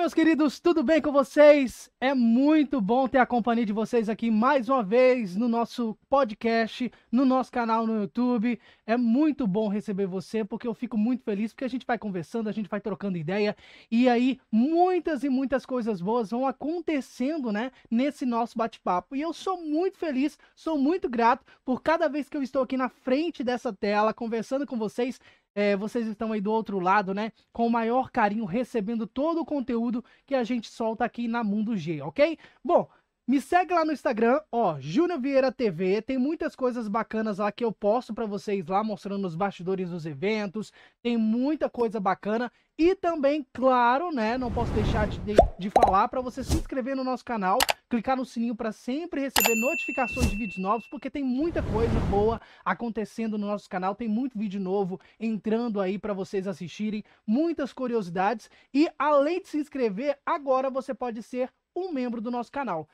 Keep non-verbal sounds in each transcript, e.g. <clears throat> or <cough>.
meus queridos, tudo bem com vocês? É muito bom ter a companhia de vocês aqui mais uma vez no nosso podcast, no nosso canal no YouTube. É muito bom receber você, porque eu fico muito feliz, porque a gente vai conversando, a gente vai trocando ideia, e aí muitas e muitas coisas boas vão acontecendo, né, nesse nosso bate-papo. E eu sou muito feliz, sou muito grato por cada vez que eu estou aqui na frente dessa tela, conversando com vocês, é, vocês estão aí do outro lado, né? Com o maior carinho, recebendo todo o conteúdo que a gente solta aqui na Mundo G, ok? Bom, me segue lá no Instagram, ó, Júnior Vieira TV. Tem muitas coisas bacanas lá que eu posto para vocês lá, mostrando os bastidores dos eventos. Tem muita coisa bacana. E também, claro, né, não posso deixar de, de falar para você se inscrever no nosso canal, clicar no sininho para sempre receber notificações de vídeos novos, porque tem muita coisa boa acontecendo no nosso canal. Tem muito vídeo novo entrando aí para vocês assistirem, muitas curiosidades. E além de se inscrever, agora você pode ser um membro do nosso canal.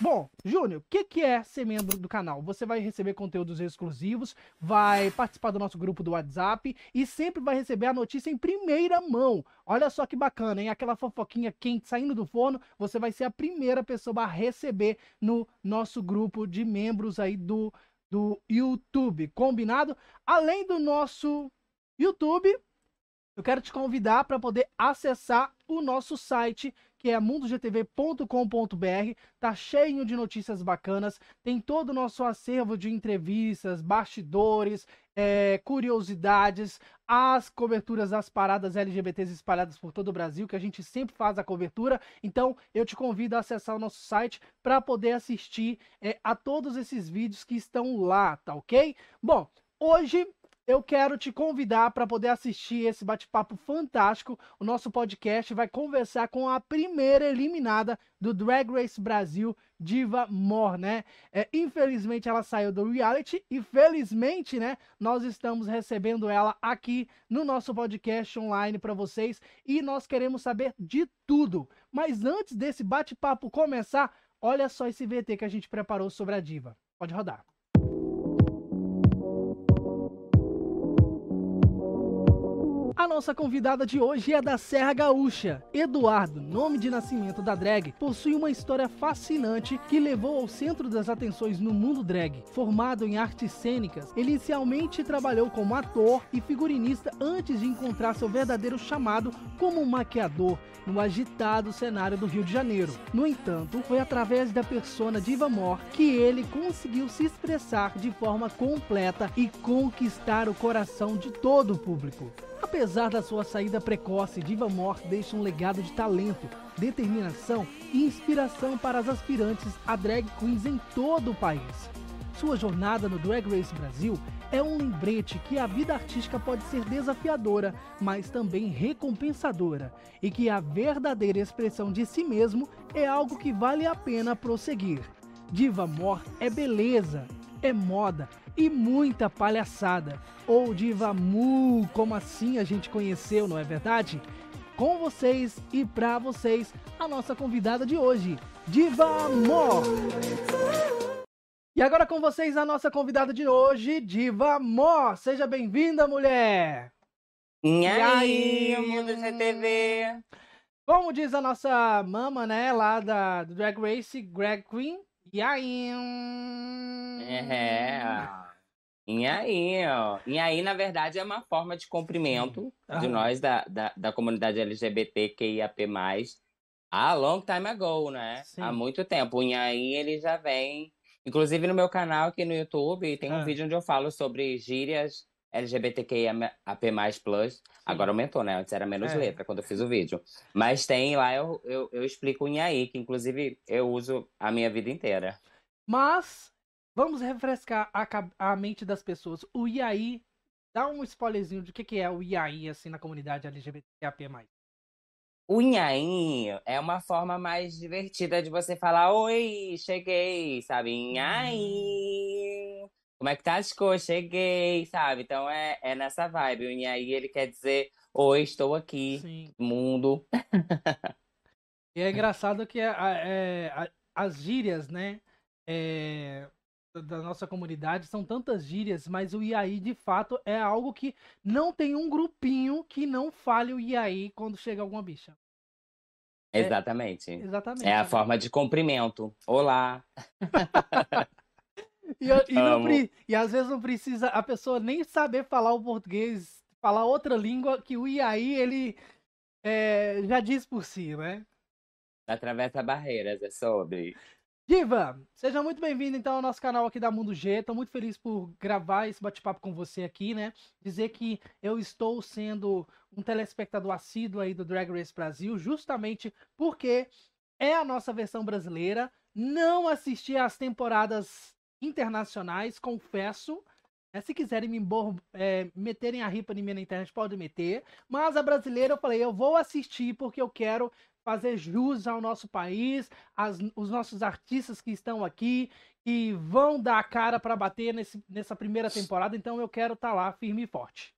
Bom, Júnior, o que, que é ser membro do canal? Você vai receber conteúdos exclusivos, vai participar do nosso grupo do WhatsApp e sempre vai receber a notícia em primeira mão. Olha só que bacana, hein? Aquela fofoquinha quente saindo do forno, você vai ser a primeira pessoa a receber no nosso grupo de membros aí do, do YouTube, combinado? Além do nosso YouTube, eu quero te convidar para poder acessar o nosso site que é mundogtv.com.br. Tá cheio de notícias bacanas, tem todo o nosso acervo de entrevistas, bastidores, é, curiosidades, as coberturas das paradas LGBTs espalhadas por todo o Brasil, que a gente sempre faz a cobertura. Então, eu te convido a acessar o nosso site para poder assistir é, a todos esses vídeos que estão lá, tá ok? Bom, hoje eu quero te convidar para poder assistir esse bate-papo fantástico. O nosso podcast vai conversar com a primeira eliminada do Drag Race Brasil, Diva Mor, né? É, infelizmente ela saiu do reality e felizmente, né, nós estamos recebendo ela aqui no nosso podcast online para vocês e nós queremos saber de tudo. Mas antes desse bate-papo começar, olha só esse VT que a gente preparou sobre a Diva. Pode rodar. A nossa convidada de hoje é da Serra Gaúcha. Eduardo, nome de nascimento da drag, possui uma história fascinante que levou ao centro das atenções no mundo drag. Formado em artes cênicas, ele inicialmente trabalhou como ator e figurinista antes de encontrar seu verdadeiro chamado como maquiador no agitado cenário do Rio de Janeiro. No entanto, foi através da persona Diva Mor que ele conseguiu se expressar de forma completa e conquistar o coração de todo o público. Apesar da sua saída precoce, Diva Morse deixa um legado de talento, determinação e inspiração para as aspirantes a drag queens em todo o país. Sua jornada no Drag Race Brasil é um lembrete que a vida artística pode ser desafiadora, mas também recompensadora, e que a verdadeira expressão de si mesmo é algo que vale a pena prosseguir. Diva Mor é beleza, é moda, e muita palhaçada. Ou diva mu, como assim a gente conheceu, não é verdade? Com vocês e para vocês, a nossa convidada de hoje, Diva Mo. E agora com vocês a nossa convidada de hoje, Diva Mo. Seja bem-vinda, mulher! E aí, e aí mundo CTV! Como diz a nossa mama, né, lá da Drag Race, Greg Queen. E aí? É. Inhaí, ó. Inhaí, na verdade, é uma forma de cumprimento de nós da, da, da comunidade LGBTQIAP+, a long time ago, né? Sim. Há muito tempo. O Inhaí, ele já vem... Inclusive, no meu canal aqui no YouTube, tem um ah. vídeo onde eu falo sobre gírias LGBTQIAP+, plus. Sim. agora aumentou, né? Antes era menos é. letra, quando eu fiz o vídeo. Mas tem lá, eu, eu, eu explico o Inhaí, que inclusive eu uso a minha vida inteira. Mas Vamos refrescar a, a mente das pessoas. O IAI, dá um spoilerzinho de o que, que é o IAI, assim, na comunidade LGBTAP+. O IAI é uma forma mais divertida de você falar Oi, cheguei, sabe? Inhaim! Uhum. Como é que tá as coisas? Cheguei, sabe? Então é, é nessa vibe. O IAI, ele quer dizer Oi, estou aqui, Sim. mundo. e é engraçado que é, é, é as gírias, né? É, da nossa comunidade são tantas gírias, mas o IAI de fato é algo que não tem um grupinho que não fale o IAI quando chega alguma bicha. É exatamente. É, exatamente. É a forma de cumprimento. Olá. <laughs> e, e, não, e às vezes não precisa a pessoa nem saber falar o português, falar outra língua que o IAI ele é, já diz por si, né? Atravessa barreiras, é sobre. Diva, seja muito bem-vindo então ao nosso canal aqui da Mundo G. Estou muito feliz por gravar esse bate-papo com você aqui, né? Dizer que eu estou sendo um telespectador assíduo aí do Drag Race Brasil, justamente porque é a nossa versão brasileira. Não assisti às temporadas internacionais, confesso. É, se quiserem me é, meterem a ripa em mim na internet, pode meter. Mas a brasileira eu falei, eu vou assistir porque eu quero fazer jus ao nosso país, as, os nossos artistas que estão aqui, que vão dar a cara para bater nesse, nessa primeira temporada, então eu quero estar tá lá firme e forte.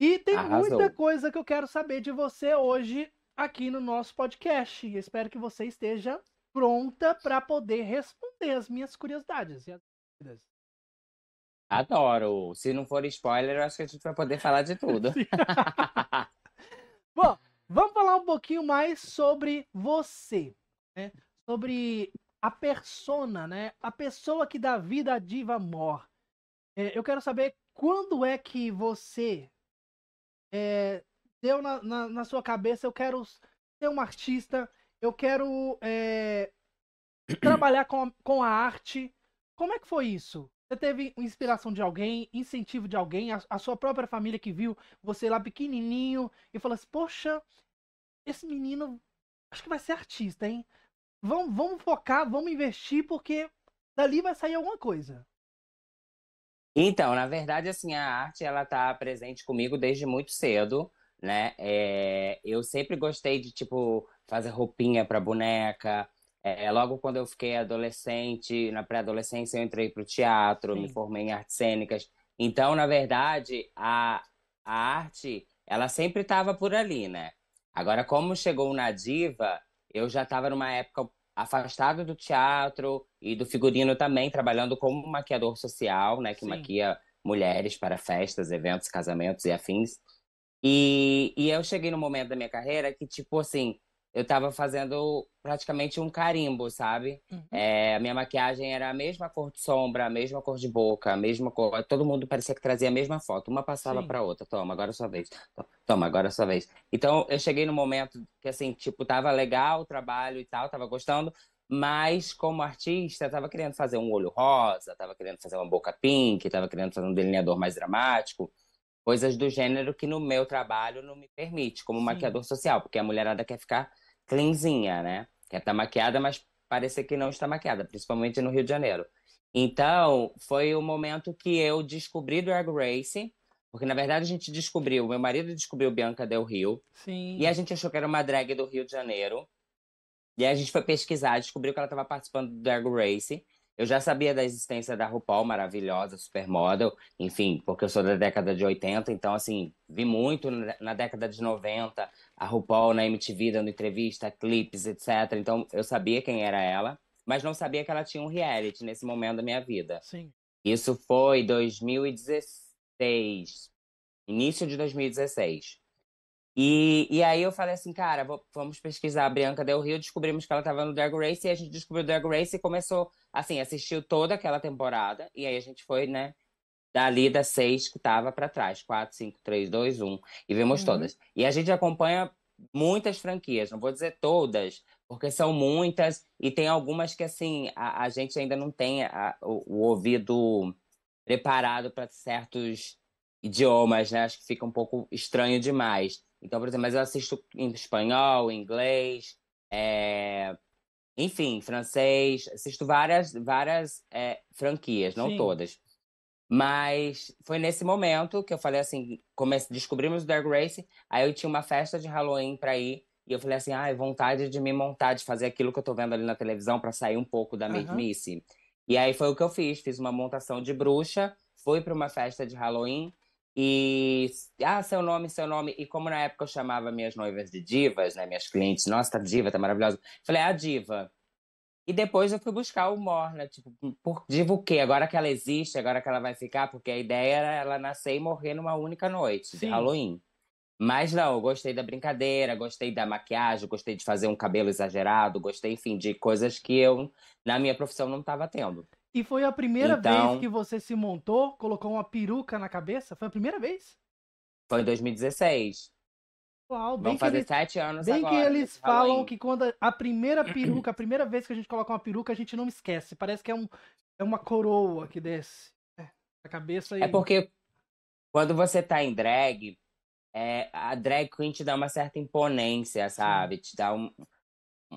E tem Arrasou. muita coisa que eu quero saber de você hoje aqui no nosso podcast. E espero que você esteja pronta para poder responder as minhas curiosidades e as dúvidas. Adoro! Se não for spoiler, eu acho que a gente vai poder falar de tudo. <laughs> Bom, Vamos falar um pouquinho mais sobre você, né? Sobre a persona, né? A pessoa que dá vida à diva Mor. É, eu quero saber quando é que você é, deu na, na, na, sua cabeça, eu quero ser um artista, eu quero é, <clears throat> trabalhar com, com a arte. Como é que foi isso? Você teve inspiração de alguém, incentivo de alguém, a, a, sua própria família que viu você lá pequenininho e falou assim: Poxa, esse menino acho que vai ser artista, hein? Vamos, vamos focar, vamos investir, porque dali vai sair alguma coisa. Então, na verdade, assim, a arte ela tá presente comigo desde muito cedo, né? É, eu sempre gostei de tipo fazer roupinha para boneca, é, logo quando eu fiquei adolescente, na pré-adolescência, eu entrei para o teatro, Sim. me formei em artes cênicas. Então, na verdade, a, a arte, ela sempre estava por ali, né? Agora, como chegou na Diva, eu já estava numa época afastada do teatro e do figurino também, trabalhando como maquiador social, né? Que Sim. maquia mulheres para festas, eventos, casamentos e afins. E, e eu cheguei num momento da minha carreira que, tipo assim, eu estava fazendo praticamente um carimbo, sabe? Uhum. É, a minha maquiagem era a mesma cor de sombra, a mesma cor de boca, a mesma cor. Todo mundo parecia que trazia a mesma foto. Uma passava para outra. Toma, agora é sua vez. Toma, agora é sua vez. Então, eu cheguei no momento que, assim, tipo, tava legal o trabalho e tal, tava gostando, mas como artista, tava querendo fazer um olho rosa, tava querendo fazer uma boca pink, tava querendo fazer um delineador mais dramático coisas do gênero que no meu trabalho não me permite, como Sim. maquiador social, porque a mulherada quer ficar cleanzinha, né? Quer estar tá maquiada, mas parecer que não está maquiada, principalmente no Rio de Janeiro. Então, foi o momento que eu descobri Drag Race, porque na verdade a gente descobriu, meu marido descobriu Bianca Del Rio, Sim. e a gente achou que era uma drag do Rio de Janeiro. E aí a gente foi pesquisar, descobriu que ela estava participando do Drag Race. Eu já sabia da existência da RuPaul, maravilhosa, supermodel, enfim, porque eu sou da década de 80, então, assim, vi muito na década de 90 a RuPaul na MTV dando entrevista, clipes, etc. Então, eu sabia quem era ela, mas não sabia que ela tinha um reality nesse momento da minha vida. Sim. Isso foi 2016, início de 2016. E, e aí eu falei assim, cara, vou, vamos pesquisar a Bianca Del Rio, descobrimos que ela estava no Drag Race, e a gente descobriu o Drag Race e começou assim, assistiu toda aquela temporada e aí a gente foi, né, dali das seis que tava para trás, quatro, cinco, três, dois, um, e vimos uhum. todas. E a gente acompanha muitas franquias, não vou dizer todas, porque são muitas e tem algumas que, assim, a, a gente ainda não tem a, o, o ouvido preparado para certos idiomas, né? Acho que fica um pouco estranho demais. Então, por exemplo, mas eu assisto em espanhol, em inglês, é... Enfim, francês, assisto várias, várias é, franquias, não Sim. todas. Mas foi nesse momento que eu falei assim, comece, descobrimos o Drag Race, aí eu tinha uma festa de Halloween para ir, e eu falei assim, ai, ah, vontade de me montar, de fazer aquilo que eu tô vendo ali na televisão para sair um pouco da uhum. mesmice. E aí foi o que eu fiz, fiz uma montação de bruxa, fui para uma festa de Halloween, e, ah, seu nome, seu nome. E como na época eu chamava minhas noivas de divas, né, minhas clientes, nossa, tá diva, tá maravilhosa. Falei, a ah, diva. E depois eu fui buscar o Morna, tipo, por, diva o quê? Agora que ela existe, agora que ela vai ficar, porque a ideia era ela nascer e morrer numa única noite, Sim. de Halloween. Mas não, eu gostei da brincadeira, gostei da maquiagem, gostei de fazer um cabelo exagerado, gostei, enfim, de coisas que eu, na minha profissão, não estava tendo. E foi a primeira então, vez que você se montou, colocou uma peruca na cabeça? Foi a primeira vez? Foi em 2016. Uau, bem Vão fazer eles, sete anos bem agora. Bem que eles falam que quando a primeira peruca, a primeira vez que a gente coloca uma peruca, a gente não esquece. Parece que é, um, é uma coroa que desce. É, a cabeça é e... É porque quando você tá em drag, é, a drag queen te dá uma certa imponência, sabe? Sim. Te dá um,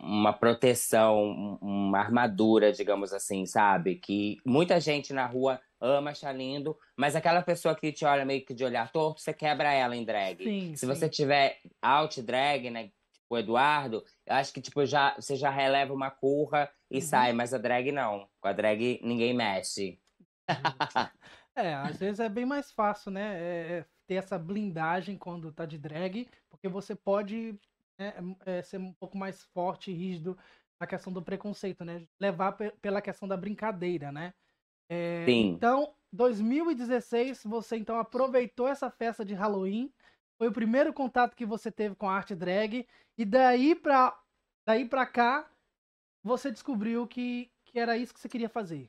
uma proteção, uma armadura, digamos assim, sabe? Que muita gente na rua ama, achar lindo, mas aquela pessoa que te olha meio que de olhar torto, você quebra ela em drag. Sim, Se sim. você tiver out drag, né? o tipo Eduardo, eu acho que tipo já você já releva uma curra e uhum. sai, mas a drag não. Com a drag ninguém mexe. <laughs> é, às vezes é bem mais fácil, né? É, é, ter essa blindagem quando tá de drag, porque você pode é, é, é, ser um pouco mais forte e rígido na questão do preconceito, né? Levar pela questão da brincadeira, né? É, Sim. Então, 2016, você então aproveitou essa festa de Halloween, foi o primeiro contato que você teve com a arte drag, e daí pra, daí pra cá, você descobriu que, que era isso que você queria fazer.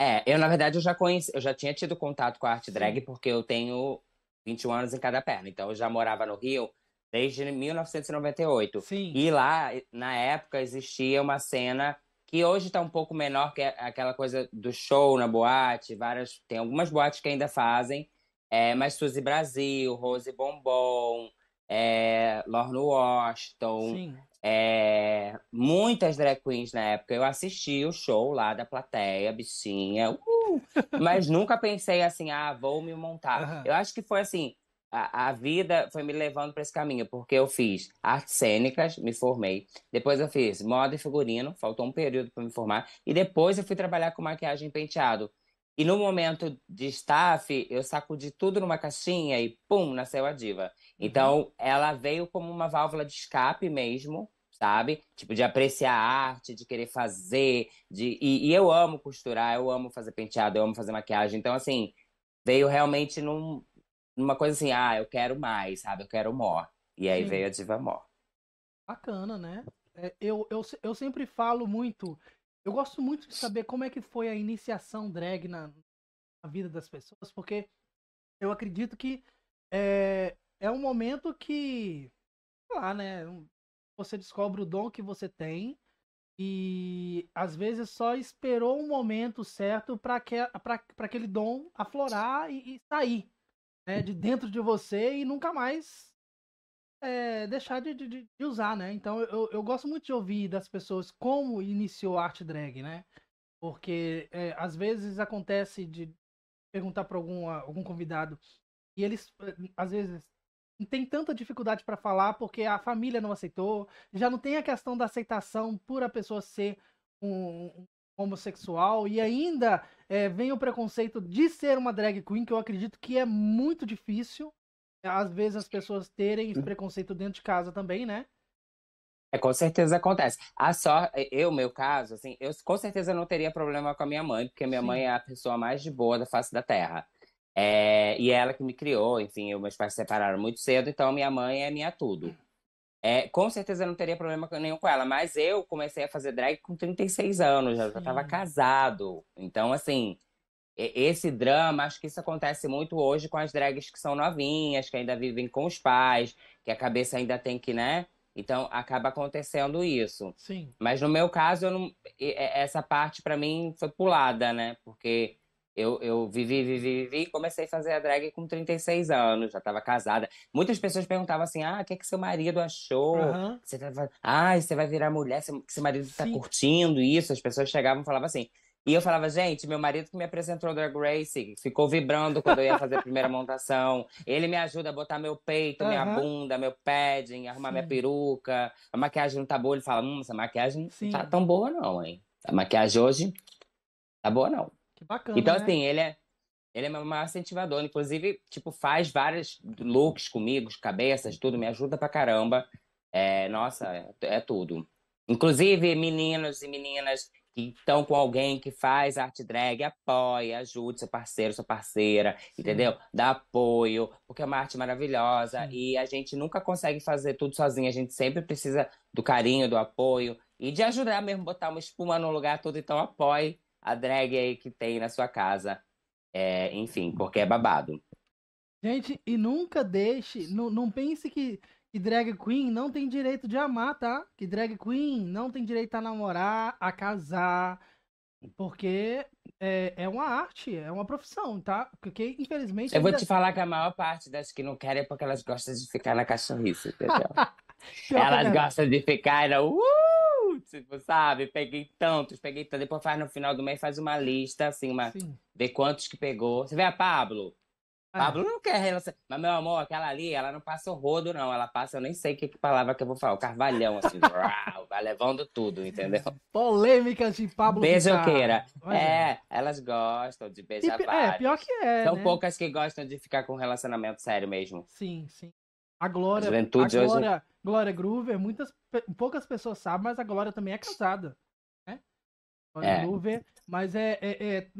É, eu na verdade eu já conheci, eu já tinha tido contato com a arte drag Sim. porque eu tenho 21 anos em cada perna. Então eu já morava no Rio desde 1998. Sim. E lá, na época, existia uma cena que hoje está um pouco menor que é aquela coisa do show na boate, várias tem algumas boates que ainda fazem, é, mas Suzy Brasil, Rose Bombom, é, Lorna Washington, Sim. É, muitas drag queens na época. Eu assisti o show lá da plateia, bichinha, uh, <laughs> mas nunca pensei assim, ah, vou me montar. Uhum. Eu acho que foi assim, a, a vida foi me levando para esse caminho, porque eu fiz artes cênicas, me formei, depois eu fiz moda e figurino, faltou um período para me formar, e depois eu fui trabalhar com maquiagem e penteado. E no momento de staff, eu sacudi tudo numa caixinha e pum, nasceu a diva. Uhum. Então, uhum. ela veio como uma válvula de escape mesmo, sabe? Tipo, de apreciar a arte, de querer fazer. De... E, e eu amo costurar, eu amo fazer penteado, eu amo fazer maquiagem. Então, assim, veio realmente num, uma coisa assim, ah, eu quero mais, sabe? Eu quero mó. E aí Sim. veio a diva mó. Bacana, né? É, eu, eu, eu sempre falo muito, eu gosto muito de saber como é que foi a iniciação drag na, na vida das pessoas, porque eu acredito que é, é um momento que, sei lá, né? Você descobre o dom que você tem e às vezes só esperou um momento certo para aquele dom aflorar e, e sair né, de dentro de você e nunca mais é, deixar de, de, de, usar, né? Então eu, eu gosto muito de ouvir das pessoas como iniciou a arte drag, né? Porque é, às vezes acontece de perguntar para algum, ah, algum convidado e eles, eh, às vezes, tem tanta dificuldade para falar porque a família não aceitou, já não tem a questão da aceitação por a pessoa ser um, homossexual e ainda é, vem o preconceito de ser uma drag queen, que eu acredito que é muito difícil, às vezes, as pessoas terem esse preconceito dentro de casa também, né? É, com certeza acontece. Ah, só, eu, meu caso, assim, eu com certeza não teria problema com a minha mãe, porque minha Sim. mãe é a pessoa mais de boa da face da Terra. É, e ela que me criou, enfim, meus pais se separaram muito cedo, então minha mãe é minha tudo. É, com certeza eu não teria problema nenhum com ela, mas eu comecei a fazer drag com 36 anos, já estava casado. Então, assim, esse drama, acho que isso acontece muito hoje com as drags que são novinhas, que ainda vivem com os pais, que a cabeça ainda tem que, né? Então acaba acontecendo isso. Sim. Mas no meu caso, não... essa parte para mim foi pulada, né? Porque eu, eu vivi, vivi, vivi, comecei a fazer a drag com 36 anos, já estava casada. Muitas pessoas perguntavam assim: ah, o que é que seu marido achou? Uhum. Você tava... Tá você vai virar mulher, seu, seu marido está curtindo isso. As pessoas chegavam e falavam assim. E eu falava, gente, meu marido que me apresentou Drag Race ficou vibrando quando eu ia fazer a primeira <laughs> montação. Ele me ajuda a botar meu peito, uhum. minha bunda, meu padding, arrumar Sim. minha peruca. A maquiagem não tá boa. Ele fala, hum, essa maquiagem Sim. não tá tão boa não, hein? A maquiagem hoje tá boa não. Que bacana. Então, né? assim, ele é, ele é meu maior incentivador. Inclusive, tipo, faz vários looks comigo, cabeças, tudo, me ajuda pra caramba. É, nossa, é, é tudo. Inclusive, meninos e meninas que estão com alguém que faz arte drag, apoia, ajude seu parceiro, sua parceira, Sim. entendeu? Dá apoio, porque é uma arte maravilhosa Sim. e a gente nunca consegue fazer tudo sozinho, a gente sempre precisa do carinho, do apoio e de ajudar mesmo, botar uma espuma no lugar todo, então apoie a drag aí que tem na sua casa. É, enfim, porque é babado. Gente, e nunca deixe, não, pense que, que drag queen não tem direito de amar, tá? Que drag queen não tem direito a namorar, a casar, porque é, é uma arte, é uma profissão, tá? Porque, infelizmente. Eu vou te falar que a maior parte das que não querem é porque elas gostam de ficar na cachorrice, entendeu? <laughs> É elas gostam de ficar. Uh! tipo, sabe? Peguei tantos, peguei tantos. Depois faz no final do mês, faz uma lista, assim, uma. ver De quantos que pegou. Você vê a Pablo? Ah. Pablo não quer relação. Mas, meu amor, aquela ali, ela não passa o rodo, não. Ela passa, eu nem sei que, palavra que eu vou falar. O carvalhão, assim, <laughs> vai levando tudo, entendeu? Polêmicas de Pablo Beijoqueira. É, elas gostam de beijar e, É, pior que é. São né? poucas que gostam de ficar com um relacionamento sério mesmo. Sim, sim. A Glória, a né? Glória, hoje... Glória Groover, muitas, poucas pessoas sabem, mas a Glória também é casada. Né? Glória é. Groover, mas é, é, é,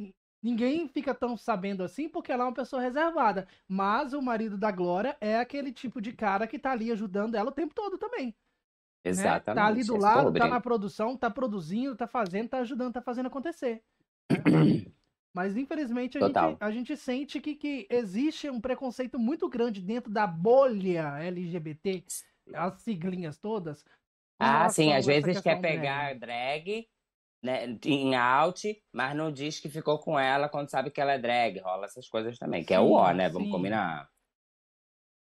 ninguém fica tão sabendo assim porque ela é uma pessoa reservada. Mas o marido da Glória é aquele tipo de cara que tá ali ajudando ela o tempo todo também. Exatamente. Né? Tá ali do é lado, é tá na produção, tá produzindo, tá fazendo, tá ajudando, tá fazendo acontecer. Né? <clears throat> Tá mas infelizmente a gente, a, gente, sente que, que existe um preconceito muito grande dentro da bolha LGBT, as siglinhas todas. Ah, sim, às vezes quer pegar drag, drag né, em out, mas não diz que ficou com ela quando sabe que ela é drag. Rola essas coisas também, sim, que é o ó, né? Vamos sim. combinar.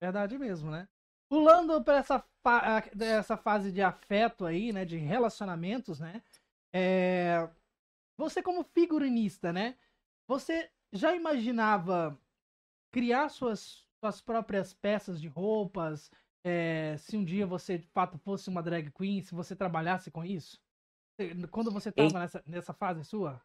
Verdade mesmo, né? Pulando para essa, fa essa fase de afeto aí, né? De relacionamentos, né? É... Você como figurinista, né? Você já imaginava criar suas, suas próprias peças de roupas? É, se um dia hum. você de fato fosse uma drag queen, se você trabalhasse com isso? Quando você estava nessa, nessa fase sua?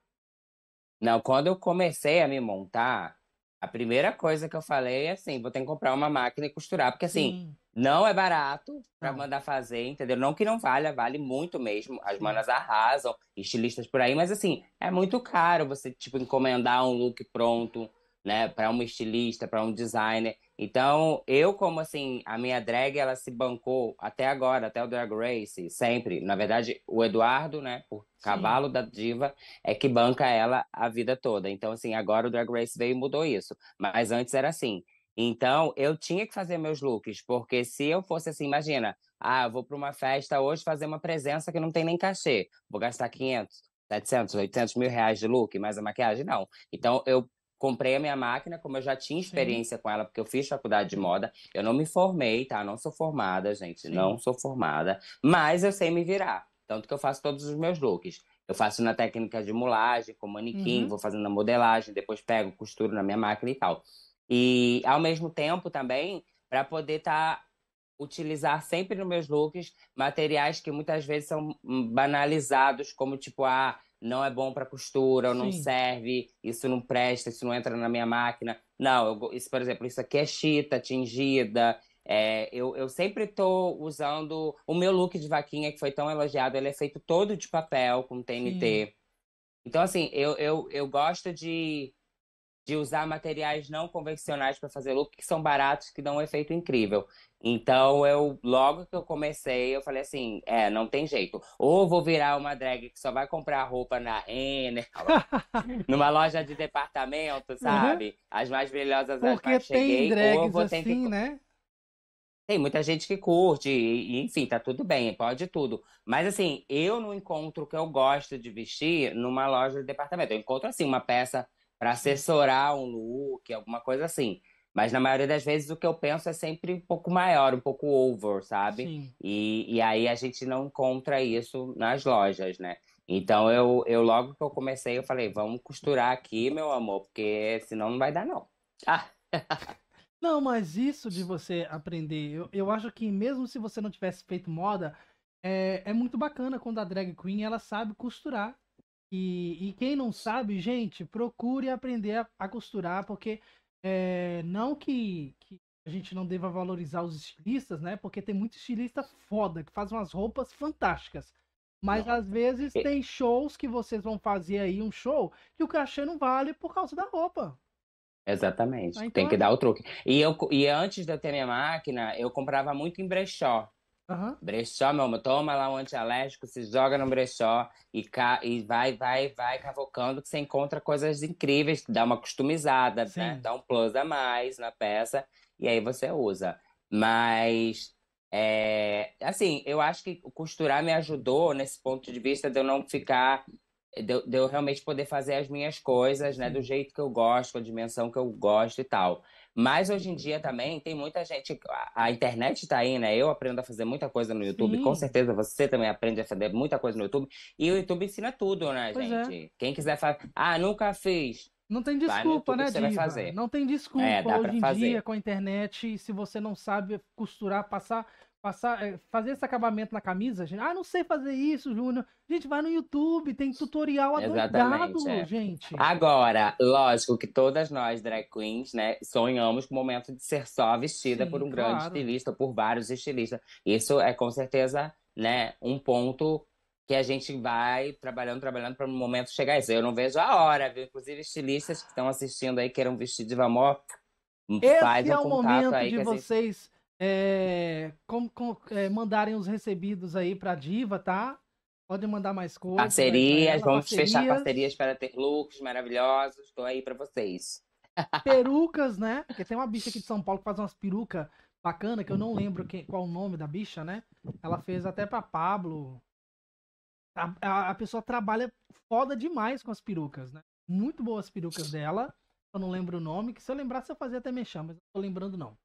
Não, quando eu comecei a me montar, a primeira coisa que eu falei é assim, vou ter que comprar uma máquina e costurar, porque assim, Sim. não é barato para mandar fazer, entendeu? Não que não valha, vale muito mesmo. As manas arrasam, estilistas por aí, mas assim, é muito caro você tipo encomendar um look pronto, né, para uma estilista, para um designer. Então, eu como assim, a minha drag ela se bancou até agora, até o Drag Race, sempre. Na verdade, o Eduardo, né, o cavalo Sim. da diva é que banca ela a vida toda. Então, assim, agora o Drag Race veio e mudou isso, mas antes era assim. Então, eu tinha que fazer meus looks, porque se eu fosse assim, imagina, ah, eu vou para uma festa hoje fazer uma presença que não tem nem cachê, vou gastar 500, 700, 800 mil reais de look, mais a maquiagem, não. Então, eu comprei a minha máquina, como eu já tinha experiência Sim. com ela, porque eu fiz faculdade de moda. Eu não me formei, tá? Não sou formada, gente. Sim. Não sou formada. Mas eu sei me virar. Tanto que eu faço todos os meus looks. Eu faço na técnica de mulagem, com manequim, uhum. vou fazendo a modelagem, depois pego, costuro na minha máquina e tal. E ao mesmo tempo também, para poder estar. Tá utilizar sempre nos meus looks materiais que muitas vezes são hum, banalizados como tipo a ah, não é bom para costura, ou não serve, isso não presta, isso não entra na minha máquina. Não, eu, isso, por exemplo, isso aqui é chita, tingida. É, eu, eu sempre estou usando o meu look de vaquinha que foi tão elogiado, ele é feito todo de papel com TNT. Sim. Então, assim, eu, eu, eu gosto de de usar materiais não convencionais para fazer look, que são baratos, que dão um efeito incrível. Então, eu logo que eu comecei, eu falei assim, é, não tem jeito. Ou vou virar uma drag que só vai comprar roupa na Enel, <laughs> numa loja de departamento, sabe? Uhum. As mais brilhosas, Porque as mais tem cheguei. Drags ou vou assim, que... né? Tem muita gente que curte, e, enfim, tá tudo bem, pode tudo. Mas assim, eu não encontro o que eu gosto de vestir numa loja de departamento. Eu encontro, assim, uma peça para assessorar um look, alguma coisa assim. Mas na maioria das vezes o que eu penso é sempre um pouco maior, um pouco over, sabe? E, e aí a gente não encontra isso nas lojas, né? Então eu, eu logo que eu comecei, eu falei, vamos costurar aqui, meu amor, porque senão não vai dar, não. Ah. <laughs> não, mas isso de você aprender, eu, eu acho que mesmo se você não tivesse feito moda, é, é muito bacana quando a drag queen ela sabe costurar e, e quem não sabe, gente, procure aprender a, a costurar, porque é, não que, que, a gente não deva valorizar os estilistas, né? Porque tem muito estilista foda que faz umas roupas fantásticas. Mas não. às vezes é. tem shows que vocês vão fazer aí, um show, que o cachê não vale por causa da roupa. Exatamente, ah, então tem que é. dar o truque. E, eu, e antes de eu ter minha máquina, eu comprava muito em brechó. Uhum. Brechó, meu amor, toma lá um antialérgico, se joga no brechó e, ca... e vai, vai, vai cavocando que você encontra coisas incríveis, dá uma customizada, né? Dá um plus a mais na peça e aí você usa. Mas, é... assim, eu acho que costurar me ajudou nesse ponto de vista de eu não ficar... De eu, de eu realmente poder fazer as minhas coisas, né? Sim. Do jeito que eu gosto, com a dimensão que eu gosto e tal. Mas hoje em dia também tem muita gente. A, a internet está aí, né? Eu aprendo a fazer muita coisa no YouTube. Sim. Com certeza você também aprende a fazer muita coisa no YouTube. E o YouTube ensina tudo, né, pois é. gente? É. Quem quiser fazer. Ah, nunca fiz. Não tem desculpa, né, Diva? Vai fazer. Não tem desculpa é, hoje em fazer. dia com a internet. Se você não sabe costurar, passar passar, eh, fazer esse acabamento na camisa, gente. Ah, não sei fazer isso, Júnior. Gente, vai no YouTube, tem tutorial adoidado, é. gente. Agora, lógico que todas nós drag queens, né, sonhamos com o momento de ser só vestida Sim, por um claro. grande estilista, por vários estilistas. Isso é com certeza, né, um ponto que a gente vai trabalhando, trabalhando para o momento chegar a isso. Eu não vejo a hora, viu? Inclusive, estilistas que estão assistindo aí queiram vestir de amor. Hum, esse é o momento de vocês gente é, é, mandarem os recebidos aí para a Diva, tá? Podem mandar mais coisas. Né, parcerias, vamos parcerias. fechar parcerias para ter looks maravilhosos. Estou aí para vocês. Perucas, né? Porque tem uma bicha aqui de São Paulo que faz umas perucas bacanas, que eu não lembro quem, qual o nome da bicha, né? Ela fez até para Pablo. A, a, a, pessoa trabalha foda demais com as perucas, né? Muito boas perucas dela. Eu não lembro o nome, que se eu lembrasse eu fazia até mexer, mas não tô lembrando não.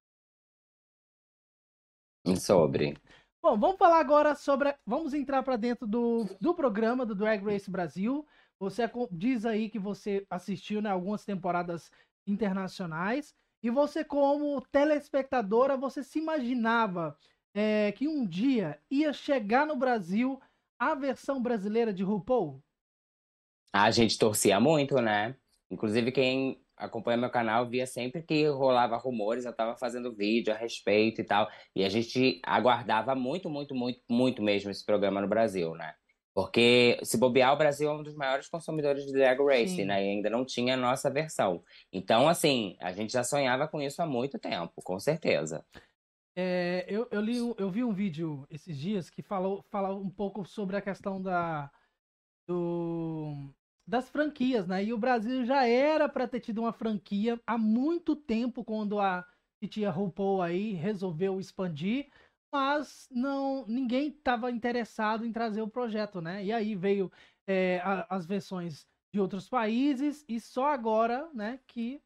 Sobre. Bom, vamos falar agora sobre. Vamos entrar para dentro do, do programa do Drag Race Brasil. Você diz aí que você assistiu né, algumas temporadas internacionais. E você, como telespectadora, você se imaginava é, que um dia ia chegar no Brasil a versão brasileira de RuPaul? A gente torcia muito, né? Inclusive, quem acompanha meu canal, via sempre que rolava rumores, eu estava fazendo vídeo a respeito e tal. E a gente aguardava muito, muito, muito, muito mesmo esse programa no Brasil, né? Porque se bobear, o Brasil é um dos maiores consumidores de Drag Race, Sim. né? E ainda não tinha a nossa versão. Então, assim, a gente já sonhava com isso há muito tempo, com certeza. É, eu, eu, li, eu vi um vídeo esses dias que falou, falou um pouco sobre a questão da, do, das franquias, né? E o Brasil já era para ter tido uma franquia há muito tempo quando a tia RuPaul aí resolveu expandir, mas não ninguém estava interessado em trazer o projeto, né? E aí veio é, a, as versões de outros países e só agora, né, que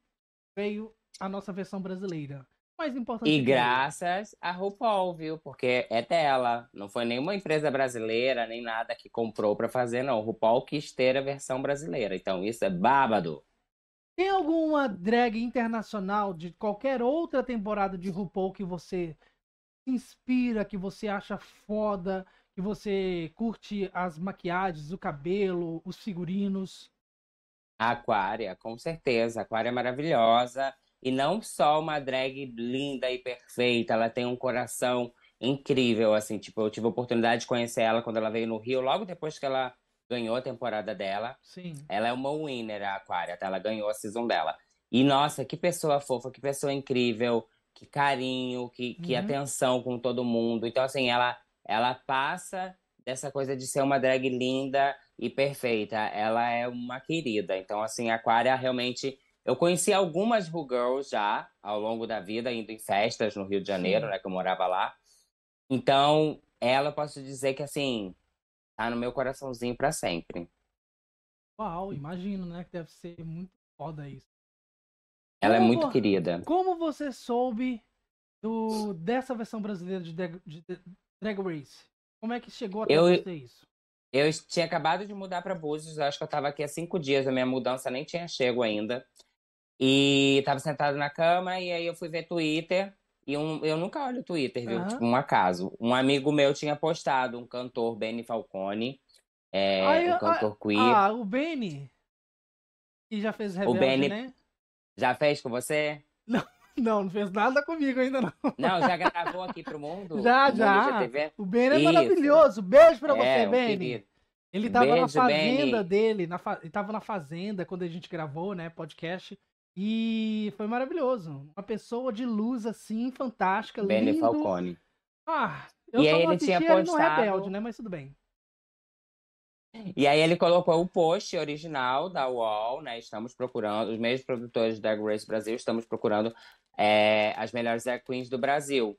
veio a nossa versão brasileira mais importante. E graças a RuPaul, viu? Porque é dela. Não foi nenhuma empresa brasileira, nem nada que comprou para fazer, não. RuPaul quis ter a versão brasileira. Então isso é bábado. Tem alguma drag internacional de qualquer outra temporada de RuPaul que você inspira, que você acha foda, que você curte as maquiagens, o cabelo, os figurinos? Aquária, com certeza. Aquária é maravilhosa. E não só uma drag linda e perfeita, ela tem um coração incrível, assim, tipo, eu tive a oportunidade de conhecer ela quando ela veio no Rio, logo depois que ela ganhou a temporada dela. Sim. Ela é uma winner, a Aquária, tá? Ela ganhou a season dela. E, nossa, que pessoa fofa, que pessoa incrível, que carinho, que, uhum. que atenção com todo mundo. Então, assim, ela, ela passa dessa coisa de ser uma drag linda e perfeita. Ela é uma querida. Então, assim, a Aquária realmente eu conheci algumas Who Girls já ao longo da vida, indo em festas no Rio de Janeiro, Sim. né? Que eu morava lá. Então, ela posso dizer que assim tá no meu coraçãozinho para sempre. Uau, imagino, né? Que deve ser muito foda isso. Ela é como, é muito querida. Como você soube do, dessa versão brasileira de, Drag, de Drag Race? Como é que chegou até eu, você isso? Eu tinha acabado de mudar para Búzios, acho que eu estava aqui há cinco dias, a minha mudança nem tinha chego ainda. E tava sentado na cama e aí eu fui ver Twitter. E um, eu nunca olho Twitter, viu? Uhum. Tipo, um acaso. Um amigo meu tinha postado um cantor, Benny Falcone. É, ai, um ah, cantor ai, queer. Ah, o Benny? e já fez Rebelde, o Benny né? Já fez com você? <laughs> Não, não, não fez nada comigo ainda não. Não, já gravou aqui pro mundo? já, já. O Benny é Isso. maravilhoso. Beijo pra é, você, Benny. Querido. Ele tava Beijo, na fazenda Benny. dele, na fa... ele tava na fazenda quando a gente gravou, né, podcast. E foi maravilhoso. Uma pessoa de luz, assim, fantástica. Bene lindo. Falcone. Ah, eu e só aí não ele tinha postado... ele no Rebelde, né? Mas tudo bem. E aí ele colocou o post original da UOL, né? Estamos procurando, os mesmos produtores da Grace Brasil, estamos procurando é, as melhores drag queens do Brasil.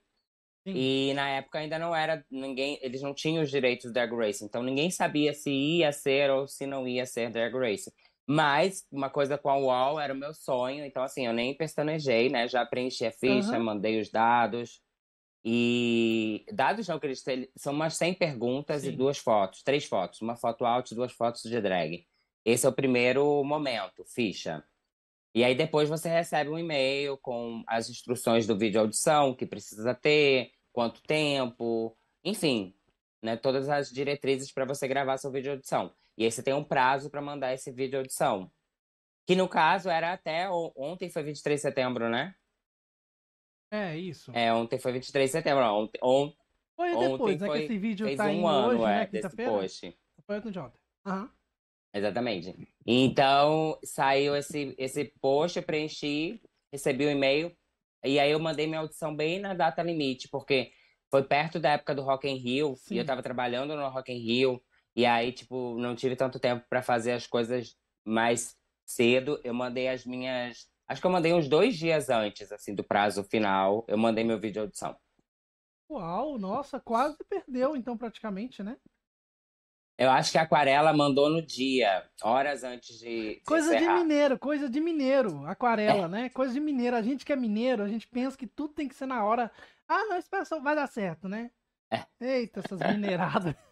Sim. E na época ainda não era ninguém, eles não tinham os direitos da Grace, então ninguém sabia se ia ser ou se não ia ser Drag Race. Mas uma coisa com a UOL era o meu sonho, então assim, eu nem pestanejei, né? Já preenchi a ficha, uhum. mandei os dados. E dados não, que são umas 100 perguntas Sim. e duas fotos, três fotos, uma foto out e duas fotos de drag. Esse é o primeiro momento, ficha. E aí depois você recebe um e-mail com as instruções do vídeo audição, que precisa ter, quanto tempo, enfim, né, todas as diretrizes para você gravar seu vídeo audição. E aí você tem um prazo para mandar esse vídeo de audição. Que no caso era até ontem foi 23 de setembro, né? É, isso. É, ontem foi 23 de setembro. Ontem, on, foi depois, ontem né, que esse vídeo fez tá um ano, hoje, é, né, desse post. Foi ontem de ontem. Uhum. Exatamente. Então, saiu esse, esse post, eu preenchi, recebi o um e-mail, e aí eu mandei minha audição bem na data limite, porque foi perto da época do Rock in Rio, Sim. e eu tava trabalhando no Rock in Rio, e aí, tipo, não tive tanto tempo para fazer as coisas mais cedo. Eu mandei as minhas. Acho que eu mandei uns dois dias antes, assim, do prazo final. Eu mandei meu vídeo audição. Uau, nossa, quase perdeu, então, praticamente, né? Eu acho que a Aquarela mandou no dia, horas antes de. coisa de mineiro, coisa de mineiro, aquarela, é. né? Coisa de mineiro. A gente que é mineiro, a gente pensa que tudo tem que ser na hora. Ah, não, espera só, vai dar certo, né? É. Eita, essas mineiradas. <laughs>